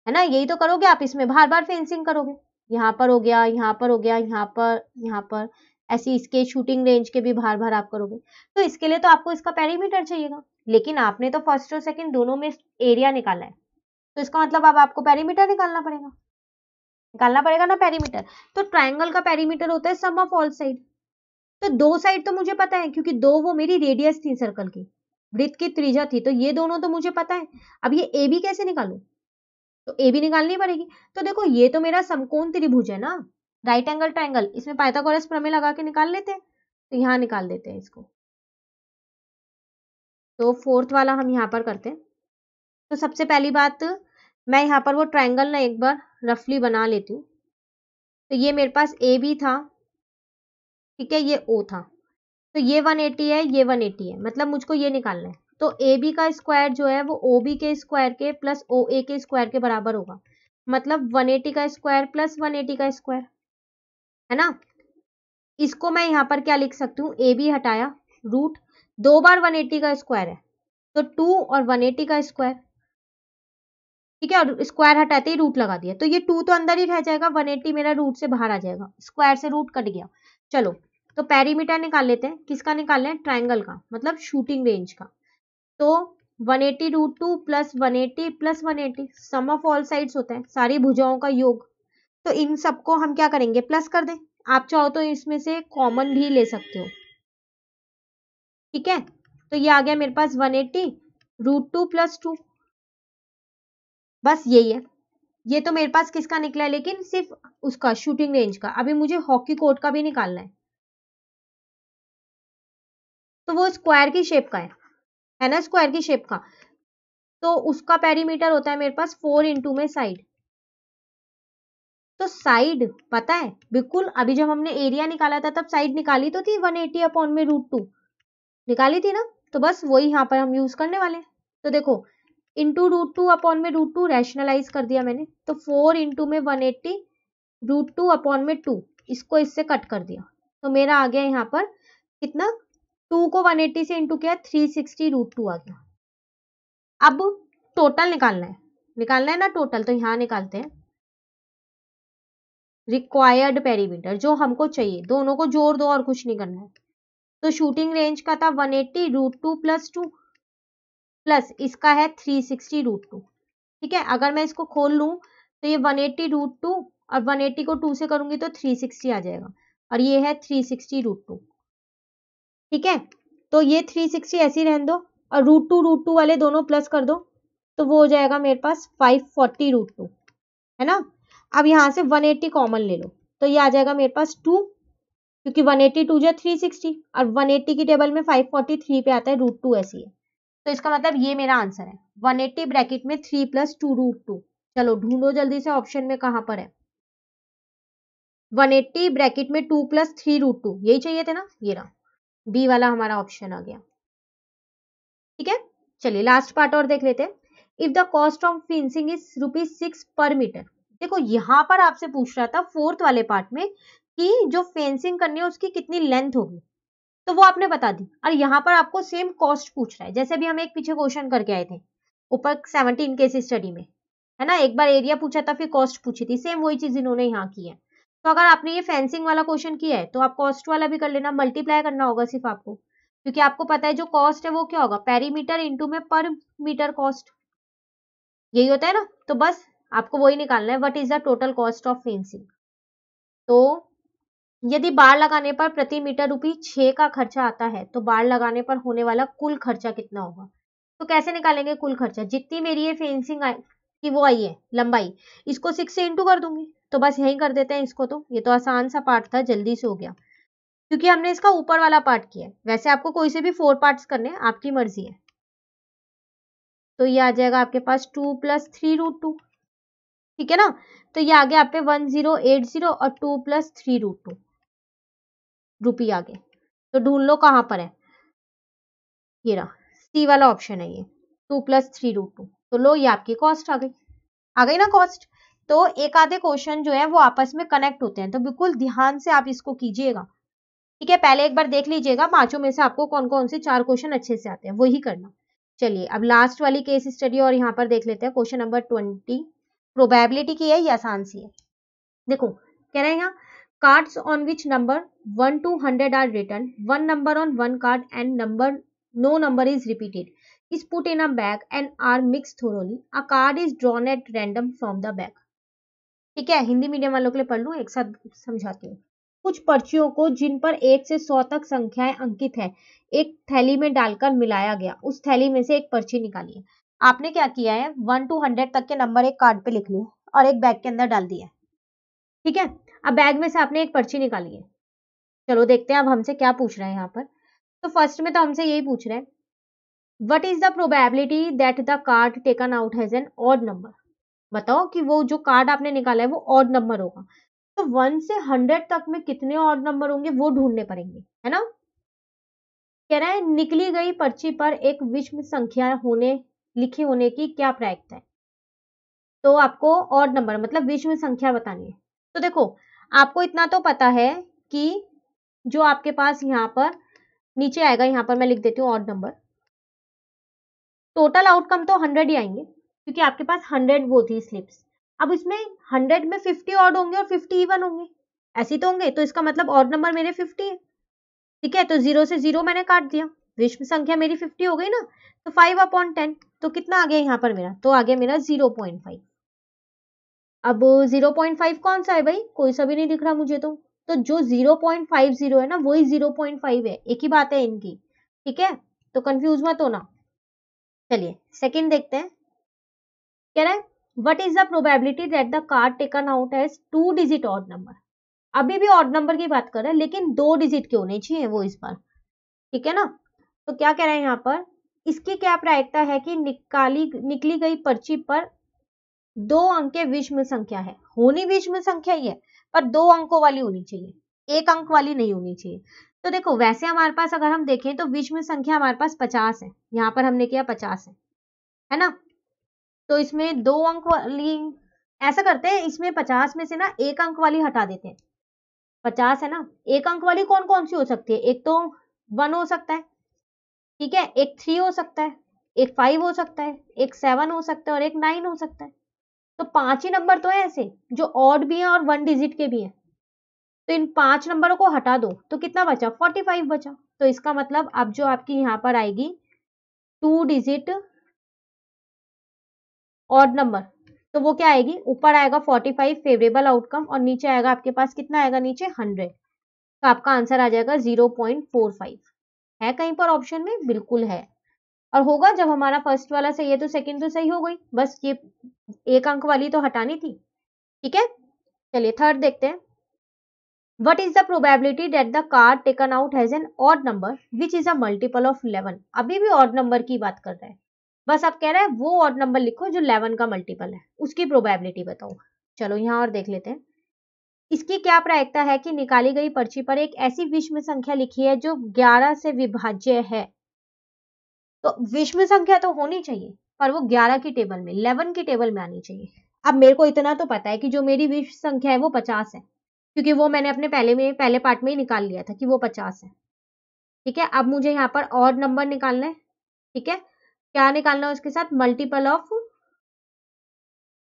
है ना यही तो करोगे आप इसमें बार बार फेंसिंग करोगे यहाँ पर हो गया यहाँ पर हो गया यहाँ पर यहाँ पर ऐसी इसके शूटिंग रेंज के भी बार बार आप करोगे तो इसके लिए तो आपको इसका पेरीमीटर चाहिएगा लेकिन आपने तो फर्स्ट और सेकेंड दोनों में एरिया निकाला है तो इसका मतलब अब आप आपको पेरीमीटर निकालना पड़ेगा निकालना पड़ेगा ना पैरीमीटर तो ट्राइंगल का पेरीमीटर होता है सम ऑफ ऑल साइड तो दो साइड तो मुझे पता है क्योंकि दो वो मेरी रेडियस थी सर्कल की वृत्त की त्रिज्या थी तो ये दोनों तो मुझे पता है अब ये ए बी कैसे निकालू तो ए भी निकालनी पड़ेगी तो देखो ये तो मेरा समकोण त्रिभुज है ना राइट एंगल ट्राइंगल इसमें पाइथागोरस प्रमेय लगा के निकाल लेते हैं तो यहाँ निकाल देते हैं इसको तो फोर्थ वाला हम यहाँ पर करते हैं तो सबसे पहली बात मैं यहाँ पर वो ट्राइंगल ना एक बार रफली बना लेती हूँ तो ये मेरे पास ए भी था ठीक है ये ओ था तो ये 180 है ये 180 है मतलब मुझको ये निकालना है तो ए बी का स्क्वायर जो है वो ओ बी के स्क्वायर के प्लस ओ ए के स्क्वायर के बराबर होगा मतलब 180 का स्क्वायर प्लस 180 का स्क्वायर है ना इसको मैं यहाँ पर क्या लिख सकती हूँ ए बी हटाया रूट दो बार 180 का स्क्वायर है तो टू और 180 का स्क्वायर ठीक है और स्क्वायर हटाते ही रूट लगा दिया तो ये टू तो अंदर ही रह जाएगा 180 मेरा रूट से बाहर आ जाएगा स्क्वायर से रूट कट गया चलो तो पेरीमीटर निकाल लेते हैं किसका निकाल लें ट्राइंगल का मतलब शूटिंग रेंज का तो 180 eighty root two plus one eighty plus one eighty sum of all sides होता है सारी भुजाओं का योग तो इन सबको हम क्या करेंगे प्लस कर दें आप चाहो तो इसमें से कॉमन भी ले सकते हो ठीक है तो ये आ गया मेरे पास 180 eighty root two plus two बस यही है ये तो मेरे पास किसका निकला है लेकिन सिर्फ उसका शूटिंग रेंज का अभी मुझे हॉकी कोर्ट का भी निकालना है
तो वो स्क्वायर की शेप का है है ना स्क्वायर की शेप का तो उसका पेरीमीटर होता है मेरे पास फोर इंटू में साइड
तो साइड पता है बिल्कुल अभी जब हमने एरिया निकाला था तब साइड निकाली तो थी 180 एटी अपॉन में रूट टू निकाली थी ना तो बस वही यहाँ पर हम यूज करने वाले हैं तो देखो इंटू रूट टू अपॉन में रूट टू रैशनलाइज कर दिया मैंने तो फोर इंटू में one eighty root two upon में टू इसको इससे कट कर दिया तो मेरा आ गया यहाँ पर कितना टू को 180 से इंटू किया 360 सिक्सटी रूट टू आ गया अब टोटल निकालना है निकालना है ना टोटल तो यहां निकालते हैं रिक्वायर्ड पेरीमीटर जो हमको चाहिए दोनों को जोड़ दो और कुछ नहीं करना है तो शूटिंग रेंज का था 180 eighty root two plus two plus इसका है 360 सिक्सटी रूट टू ठीक है अगर मैं इसको खोल लूँ तो ये 180 एट्टी रूट टू और 180 को टू से करूंगी तो 360 आ जाएगा और ये है 360 सिक्सटी रूट टू ठीक है तो ये थ्री सिक्सटी ऐसे ही रहने दो और रूट टू रूट टू वाले दोनों प्लस कर दो तो वो हो जाएगा मेरे पास फाइव फोर्टी रूट टू है ना अब यहाँ से वन एट्टी कॉमन ले लो तो ये आ जाएगा मेरे पास टू क्योंकि वन एट्टी टू जो थ्री सिक्सटी और वन एट्टी की टेबल में फाइव फोर्टी थ्री पे आता है रूट टू ऐसी है तो इसका मतलब ये मेरा आंसर है वन एट्टी ब्रैकेट में three plus two root two चलो ढूंढो जल्दी से ऑप्शन में कहाँ पर है 180 ब्रैकेट में 2 प्लस थ्री रूट टू यही चाहिए थे ना ये रहा बी वाला हमारा ऑप्शन आ गया ठीक है चलिए लास्ट पार्ट और देख लेते हैं if the cost of fencing is rupees six per metre देखो यहाँ पर आपसे पूछ रहा था फोर्थ वाले पार्ट में कि जो फेंसिंग करनी है उसकी कितनी लेंथ होगी तो वो आपने बता दी और यहाँ पर आपको सेम कॉस्ट पूछ रहा है जैसे भी हम एक पीछे क्वेश्चन करके आए थे ऊपर सेवनटीन केस स्टडी में है ना एक बार एरिया पूछा था फिर कॉस्ट पूछी थी सेम वही चीज इन्होंने यहाँ की है तो अगर आपने ये फेंसिंग वाला क्वेश्चन किया है तो आप कॉस्ट वाला भी कर लेना मल्टीप्लाई करना होगा सिर्फ आपको क्योंकि आपको पता है जो कॉस्ट है वो क्या होगा पेरीमीटर इंटू में पर मीटर कॉस्ट यही होता है ना तो बस आपको वही निकालना है what is the total cost of fencing तो यदि बाढ़ लगाने पर प्रति मीटर रूपी छ का खर्चा आता है तो बाढ़ लगाने पर होने वाला कुल खर्चा कितना होगा तो कैसे निकालेंगे कुल खर्चा जितनी मेरी ये फेंसिंग की वो आई है लंबाई इसको सिक्स से इंटू कर दूंगी तो बस यही कर देते हैं इसको तो ये तो आसान सा पार्ट था जल्दी से हो गया क्योंकि हमने इसका ऊपर वाला पार्ट किया है वैसे आपको कोई से भी फोर पार्ट करने हैं आपकी मर्जी है तो ये आ जाएगा आपके पास two plus three root two ठीक है ना तो ये आगे आप पे वन जीरो एट जीरो और two plus three root two रूपी आगे तो ढूंढ लो कहाँ पर है ये रहा सी वाला ऑप्शन है ये two plus three root two तो लो ये आपकी कॉस्ट आ गई आ गई ना कॉस्ट तो एक आधे क्वेश्चन जो है वो आपस में कनेक्ट होते हैं तो बिल्कुल ध्यान से आप इसको कीजिएगा ठीक है पहले एक बार देख लीजिएगा पांचों में से आपको कौन कौन से चार क्वेश्चन अच्छे से आते हैं वही करना चलिए अब लास्ट वाली केस स्टडी और यहाँ पर देख लेते हैं क्वेश्चन नंबर ट्वेंटी प्रोबेबिलिटी की है या आसान सी है देखो कह रहे हैं यहाँ cards on which number one two hundred are written one number on one card and number no number is repeated is put in a bag and are mixed thoroughly a card is drawn at random from the bag ठीक है Hindi medium वालों के लिए पढ़ लू एक साथ समझाती हूँ कुछ पर्चियों को जिन पर एक से सौ तक संख्याएं अंकित है एक थैली में डालकर मिलाया गया उस थैली में से एक पर्ची निकाली है आपने क्या किया है वन टू हंड्रेड तक के नंबर एक कार्ड पे लिख लिए और एक बैग के अंदर डाल दिया ठीक है अब बैग में से आपने एक पर्ची निकाली है चलो देखते हैं अब हमसे क्या पूछ रहे हैं यहाँ पर तो फर्स्ट में तो हमसे यही पूछ रहे हैं what is the probability that the card taken out has an odd number बताओ कि वो जो कार्ड आपने निकाला है वो ऑड नंबर होगा तो वन से हंड्रेड तक में कितने ऑड नंबर होंगे वो ढूंढने पड़ेंगे है ना कह रहा है निकली गई पर्ची पर एक विश्व संख्या होने लिखी होने की क्या प्रायिकता है तो आपको ऑड नंबर मतलब विश्व संख्या बतानी है तो देखो आपको इतना तो पता है कि जो आपके पास यहाँ पर नीचे आएगा यहाँ पर मैं लिख देती हूँ ऑड नंबर टोटल आउटकम तो हंड्रेड ही आएंगे क्योंकि आपके पास हंड्रेड वो थी स्लिप्स अब इसमें हंड्रेड में फिफ्टी ऑड होंगे और फिफ्टी इवन होंगे ऐसे तो होंगे तो इसका मतलब ऑड नंबर मेरे फिफ्टी है ठीक है तो जीरो से जीरो मैंने काट दिया विश्व संख्या मेरी फिफ्टी हो गई ना तो फाइव अपॉन टेन तो कितना आ गया यहाँ पर मेरा तो आ गया मेरा जीरो पॉइंट फाइव अब जीरो पॉइंट फाइव कौन सा है भाई कोई सा भी नहीं दिख रहा मुझे तो तो जो जीरो पॉइंट फाइव जीरो है ना वही जीरो पॉइंट फाइव है एक ही बात है इनकी ठीक है तो कंफ्यूज मत होना
चलिए सेकंड
देखते हैं कह रहा है what is the probability that the card taken out as two digit odd number अभी भी ऑड नंबर की बात कर रहे हैं लेकिन दो डिजिट के होने चाहिए वो इस बार ठीक है ना तो क्या कह रहे हैं यहाँ पर इसकी क्या प्रायिकता है कि निकाली निकली गई पर्ची पर दो अंक विषम संख्या है होनी विषम संख्या ही है पर दो अंकों वाली होनी चाहिए एक अंक वाली नहीं होनी चाहिए तो देखो वैसे हमारे पास अगर हम देखें तो विषम संख्या हमारे पास पचास है यहाँ पर हमने किया पचास है है ना तो इसमें दो अंक वाली ऐसा करते हैं इसमें पचास में से ना एक अंक वाली हटा देते हैं पचास है ना एक अंक वाली कौन कौन सी हो सकती है एक तो वन हो सकता है ठीक है एक थ्री हो सकता है एक फाइव हो सकता है एक सेवन हो सकता है और एक नाइन हो सकता है तो पांच ही नंबर तो है ऐसे जो ऑड भी हैं और वन डिजिट के भी हैं तो इन पांच नंबरों को हटा दो तो कितना बचा फोर्टी फाइव बचा तो इसका मतलब अब जो आपकी यहाँ पर आएगी टू डिजिट और नंबर तो वो क्या आएगी ऊपर आएगा 45 फेवरेबल आउटकम और नीचे आएगा आपके पास कितना आएगा नीचे 100 तो आपका आंसर आ जाएगा 0.45 है कहीं पर ऑप्शन में बिल्कुल है और होगा जब हमारा फर्स्ट वाला सही है तो सेकंड तो सही हो गई बस ये एक अंक वाली तो हटानी थी ठीक है चलिए थर्ड देखते हैं what is the probability that the card taken out has an odd number which is a multiple of eleven अभी भी ऑड नंबर की बात कर रहे हैं बस आप कह रहे हैं वो ऑड नंबर लिखो जो 11 का मल्टीपल है उसकी प्रोबेबिलिटी बताओ चलो यहाँ और देख लेते हैं इसकी क्या प्रायिकता है कि निकाली गई पर्ची पर एक ऐसी विषम संख्या लिखी है जो 11 से विभाज्य है तो विषम संख्या तो होनी चाहिए पर वो 11 की टेबल में 11 की टेबल में आनी चाहिए अब मेरे को इतना तो पता है कि जो मेरी विश्व संख्या है वो पचास है क्योंकि वो मैंने अपने पहले में पहले पार्ट में ही निकाल लिया था कि वो पचास है ठीक है अब मुझे यहाँ पर और नंबर निकालना है ठीक है क्या निकालना है उसके साथ मल्टीपल ऑफ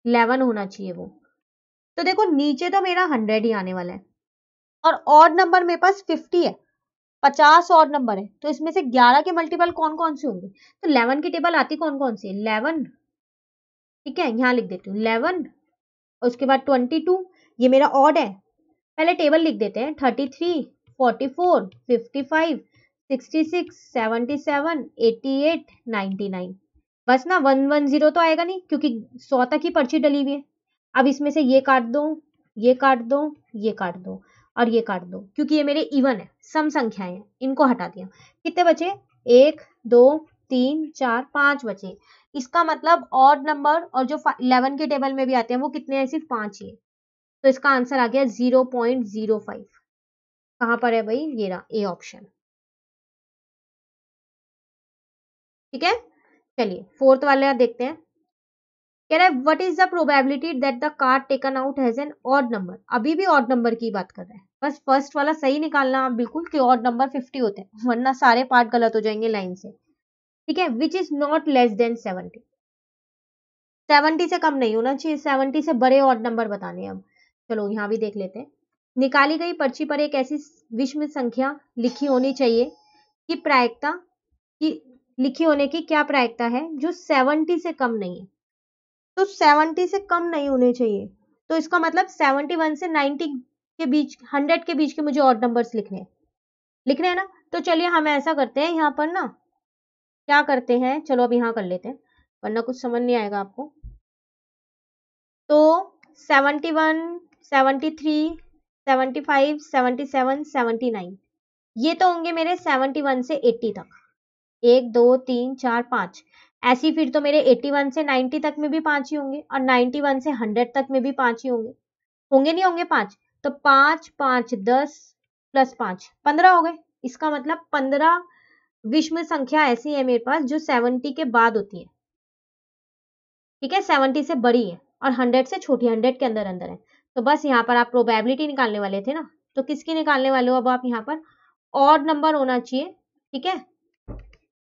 इलेवन होना चाहिए वो तो देखो नीचे तो मेरा हंड्रेड ही आने वाला है और ऑड नंबर मेरे पास फिफ्टी है पचास और नंबर है तो इसमें से ग्यारह के मल्टीपल कौन कौन से होंगे तो इलेवन की टेबल आती कौन कौन सी इलेवन ठीक है यहाँ लिख देती हूँ इलेवन उसके बाद ट्वेंटी टू ये मेरा ऑड है पहले टेबल लिख देते हैं thirty three forty four fifty five बस ना वन वन जीरो तो आएगा नहीं क्योंकि सौ तक ही पर्ची डली हुई है अब इसमें से ये काट दो ये काट दो ये काट दो और ये काट दो क्योंकि ये मेरे इवन है सम संख्याएं हैं इनको हटा दिया कितने बचे एक दो तीन चार पांच बचे इसका मतलब और नंबर और जो इलेवन के टेबल में भी आते हैं वो कितने हैं सिर्फ पांच ही
तो इसका आंसर आ गया जीरो पॉइंट जीरो फाइव कहाँ पर है भाई ये रहा ए ऑप्शन ठीक है चलिए फोर्थ वाले देखते हैं कह रहा है what is the probability that the card taken out has an
odd number अभी भी ऑड नंबर की बात कर रहे हैं बस फर्स्ट वाला सही निकालना बिल्कुल कि ऑड नंबर फिफ्टी होते हैं वरना सारे पार्ट गलत हो जाएंगे लाइन से ठीक है which is not less than seventy seventy से कम नहीं होना चाहिए सेवेंटी से बड़े ऑड नंबर बताने अब चलो यहाँ भी देख लेते हैं निकाली गई पर्ची पर एक ऐसी विषम संख्या लिखी होनी चाहिए कि प्रायिकता की लिखी होने की क्या प्रायिकता है जो 70 से कम नहीं है तो 70 से कम नहीं होने चाहिए तो इसका मतलब 71 से 90 के बीच 100 के बीच के मुझे और नंबर्स लिखने लिखने हैं ना तो चलिए हम ऐसा करते हैं यहाँ पर ना क्या करते हैं चलो अब यहाँ कर लेते हैं वरना कुछ समझ नहीं आएगा आपको तो 71, 73, 75, 77, 79 ये तो होंगे मेरे 71 से 80 तक एक दो तीन चार पाँच ऐसी फिर तो मेरे 81 से 90 तक में भी पाँच ही होंगे और 91 से 100 तक में भी पाँच ही होंगे होंगे नहीं होंगे पाँच तो पाँच पाँच दस प्लस पाँच पंद्रह हो गए इसका मतलब पंद्रह विषम संख्या ऐसी है मेरे पास जो 70 के बाद होती है ठीक है 70 से बड़ी है और 100 से छोटी 100 के अंदर अंदर है तो बस यहाँ पर आप प्रोबेबिलिटी निकालने वाले थे ना तो किसकी निकालने वाले हो अब आप यहाँ पर और नंबर होना चाहिए ठीक है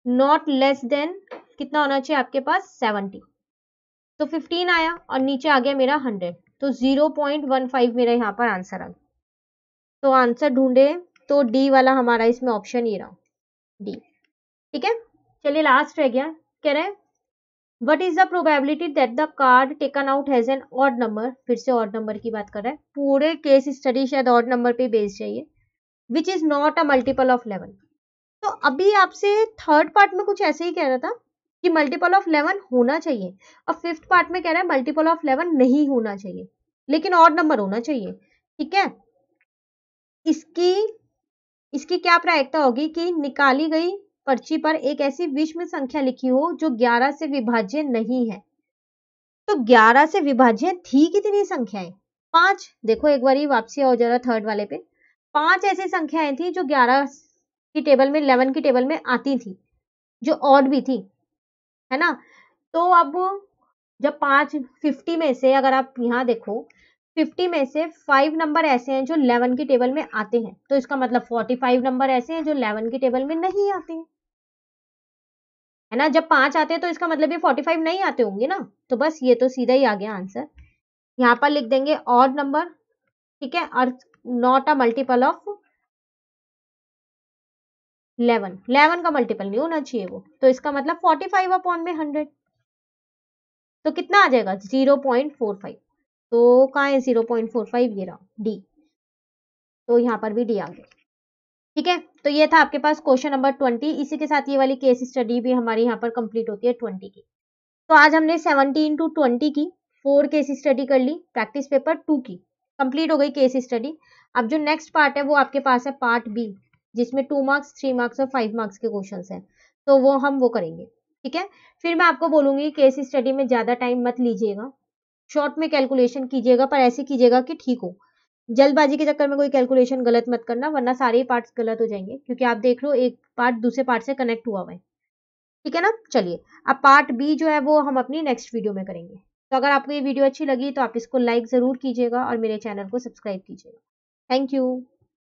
नॉट लेस देन कितना होना चाहिए आपके पास सेवनटी तो फिफ्टीन आया और नीचे आ गया मेरा हंड्रेड तो जीरो पॉइंट वन फाइव मेरा यहाँ पर आंसर आ गया तो आंसर ढूंढे तो डी वाला हमारा इसमें ऑप्शन ये रहा डी ठीक है चलिए लास्ट रह गया कह रहे हैं what is the probability that the card taken out has an odd number फिर से ऑड नंबर की बात कर रहा है पूरे केस स्टडी शायद ऑड नंबर पे बेस्ड चाहिए which is not a multiple of eleven अभी आपसे थर्ड पार्ट में कुछ ऐसे ही कह रहा था कि मल्टीपल ऑफ इलेवन होना चाहिए अब फिफ्थ पार्ट में कह रहा है मल्टीपल ऑफ इलेवन नहीं होना चाहिए लेकिन और नंबर होना चाहिए ठीक है इसकी इसकी क्या प्रायिकता होगी कि निकाली गई पर्ची पर एक ऐसी विषम संख्या लिखी हो जो 11 से विभाज्य नहीं है तो 11 से विभाज्य थी कितनी संख्याएं पांच देखो एक बार वापसी हो जा रहा थर्ड वाले पे पांच ऐसी संख्याएं थी जो 11 की टेबल में इलेवन की टेबल में आती थी जो और भी थी है ना तो अब जब पांच फिफ्टी में से अगर आप यहाँ देखो फिफ्टी में से फाइव नंबर ऐसे हैं जो इलेवन की टेबल में आते हैं तो इसका मतलब फोर्टी फाइव नंबर ऐसे हैं जो इलेवन की टेबल में नहीं आते हैं है ना जब पांच आते हैं तो इसका मतलब ये फोर्टी फाइव नहीं आते होंगे ना तो बस ये तो सीधा ही आ गया आंसर यहाँ पर लिख देंगे और नंबर ठीक है और not a multiple of eleven eleven का मल्टीपल नहीं होना चाहिए वो तो इसका मतलब फोर्टी फाइव अपॉन में हंड्रेड तो कितना आ जाएगा फाइव तो कहा है फाइव ये रहा डी तो यहाँ पर भी डी आ गया ठीक है तो ये था आपके पास क्वेश्चन नंबर ट्वेंटी इसी के साथ ये वाली केस स्टडी भी हमारे यहाँ पर कंप्लीट होती है ट्वेंटी की तो आज हमने सेवनटीन टू ट्वेंटी की फोर केस स्टडी कर ली प्रैक्टिस पेपर टू की कंप्लीट हो गई केस स्टडी अब जो नेक्स्ट पार्ट है वो आपके पास है पार्ट बी जिसमें टू मार्क्स थ्री मार्क्स और फाइव मार्क्स के क्वेश्चन हैं तो वो हम वो करेंगे ठीक है फिर मैं आपको कि केस स्टडी में ज़्यादा टाइम मत लीजिएगा शॉर्ट में कैलकुलेशन कीजिएगा पर ऐसे कीजिएगा कि ठीक हो जल्दबाजी के चक्कर में कोई कैलकुलेशन गलत मत करना वरना सारे पार्ट्स गलत हो जाएंगे क्योंकि आप देख लो एक पार्ट दूसरे पार्ट से कनेक्ट हुआ हुआ है ठीक है ना चलिए अब पार्ट बी जो है वो हम अपनी नेक्स्ट वीडियो में करेंगे तो अगर आपको ये वीडियो अच्छी लगी तो आप इसको लाइक ज़रूर कीजिएगा और मेरे चैनल को सब्सक्राइब कीजिएगा थैंक यू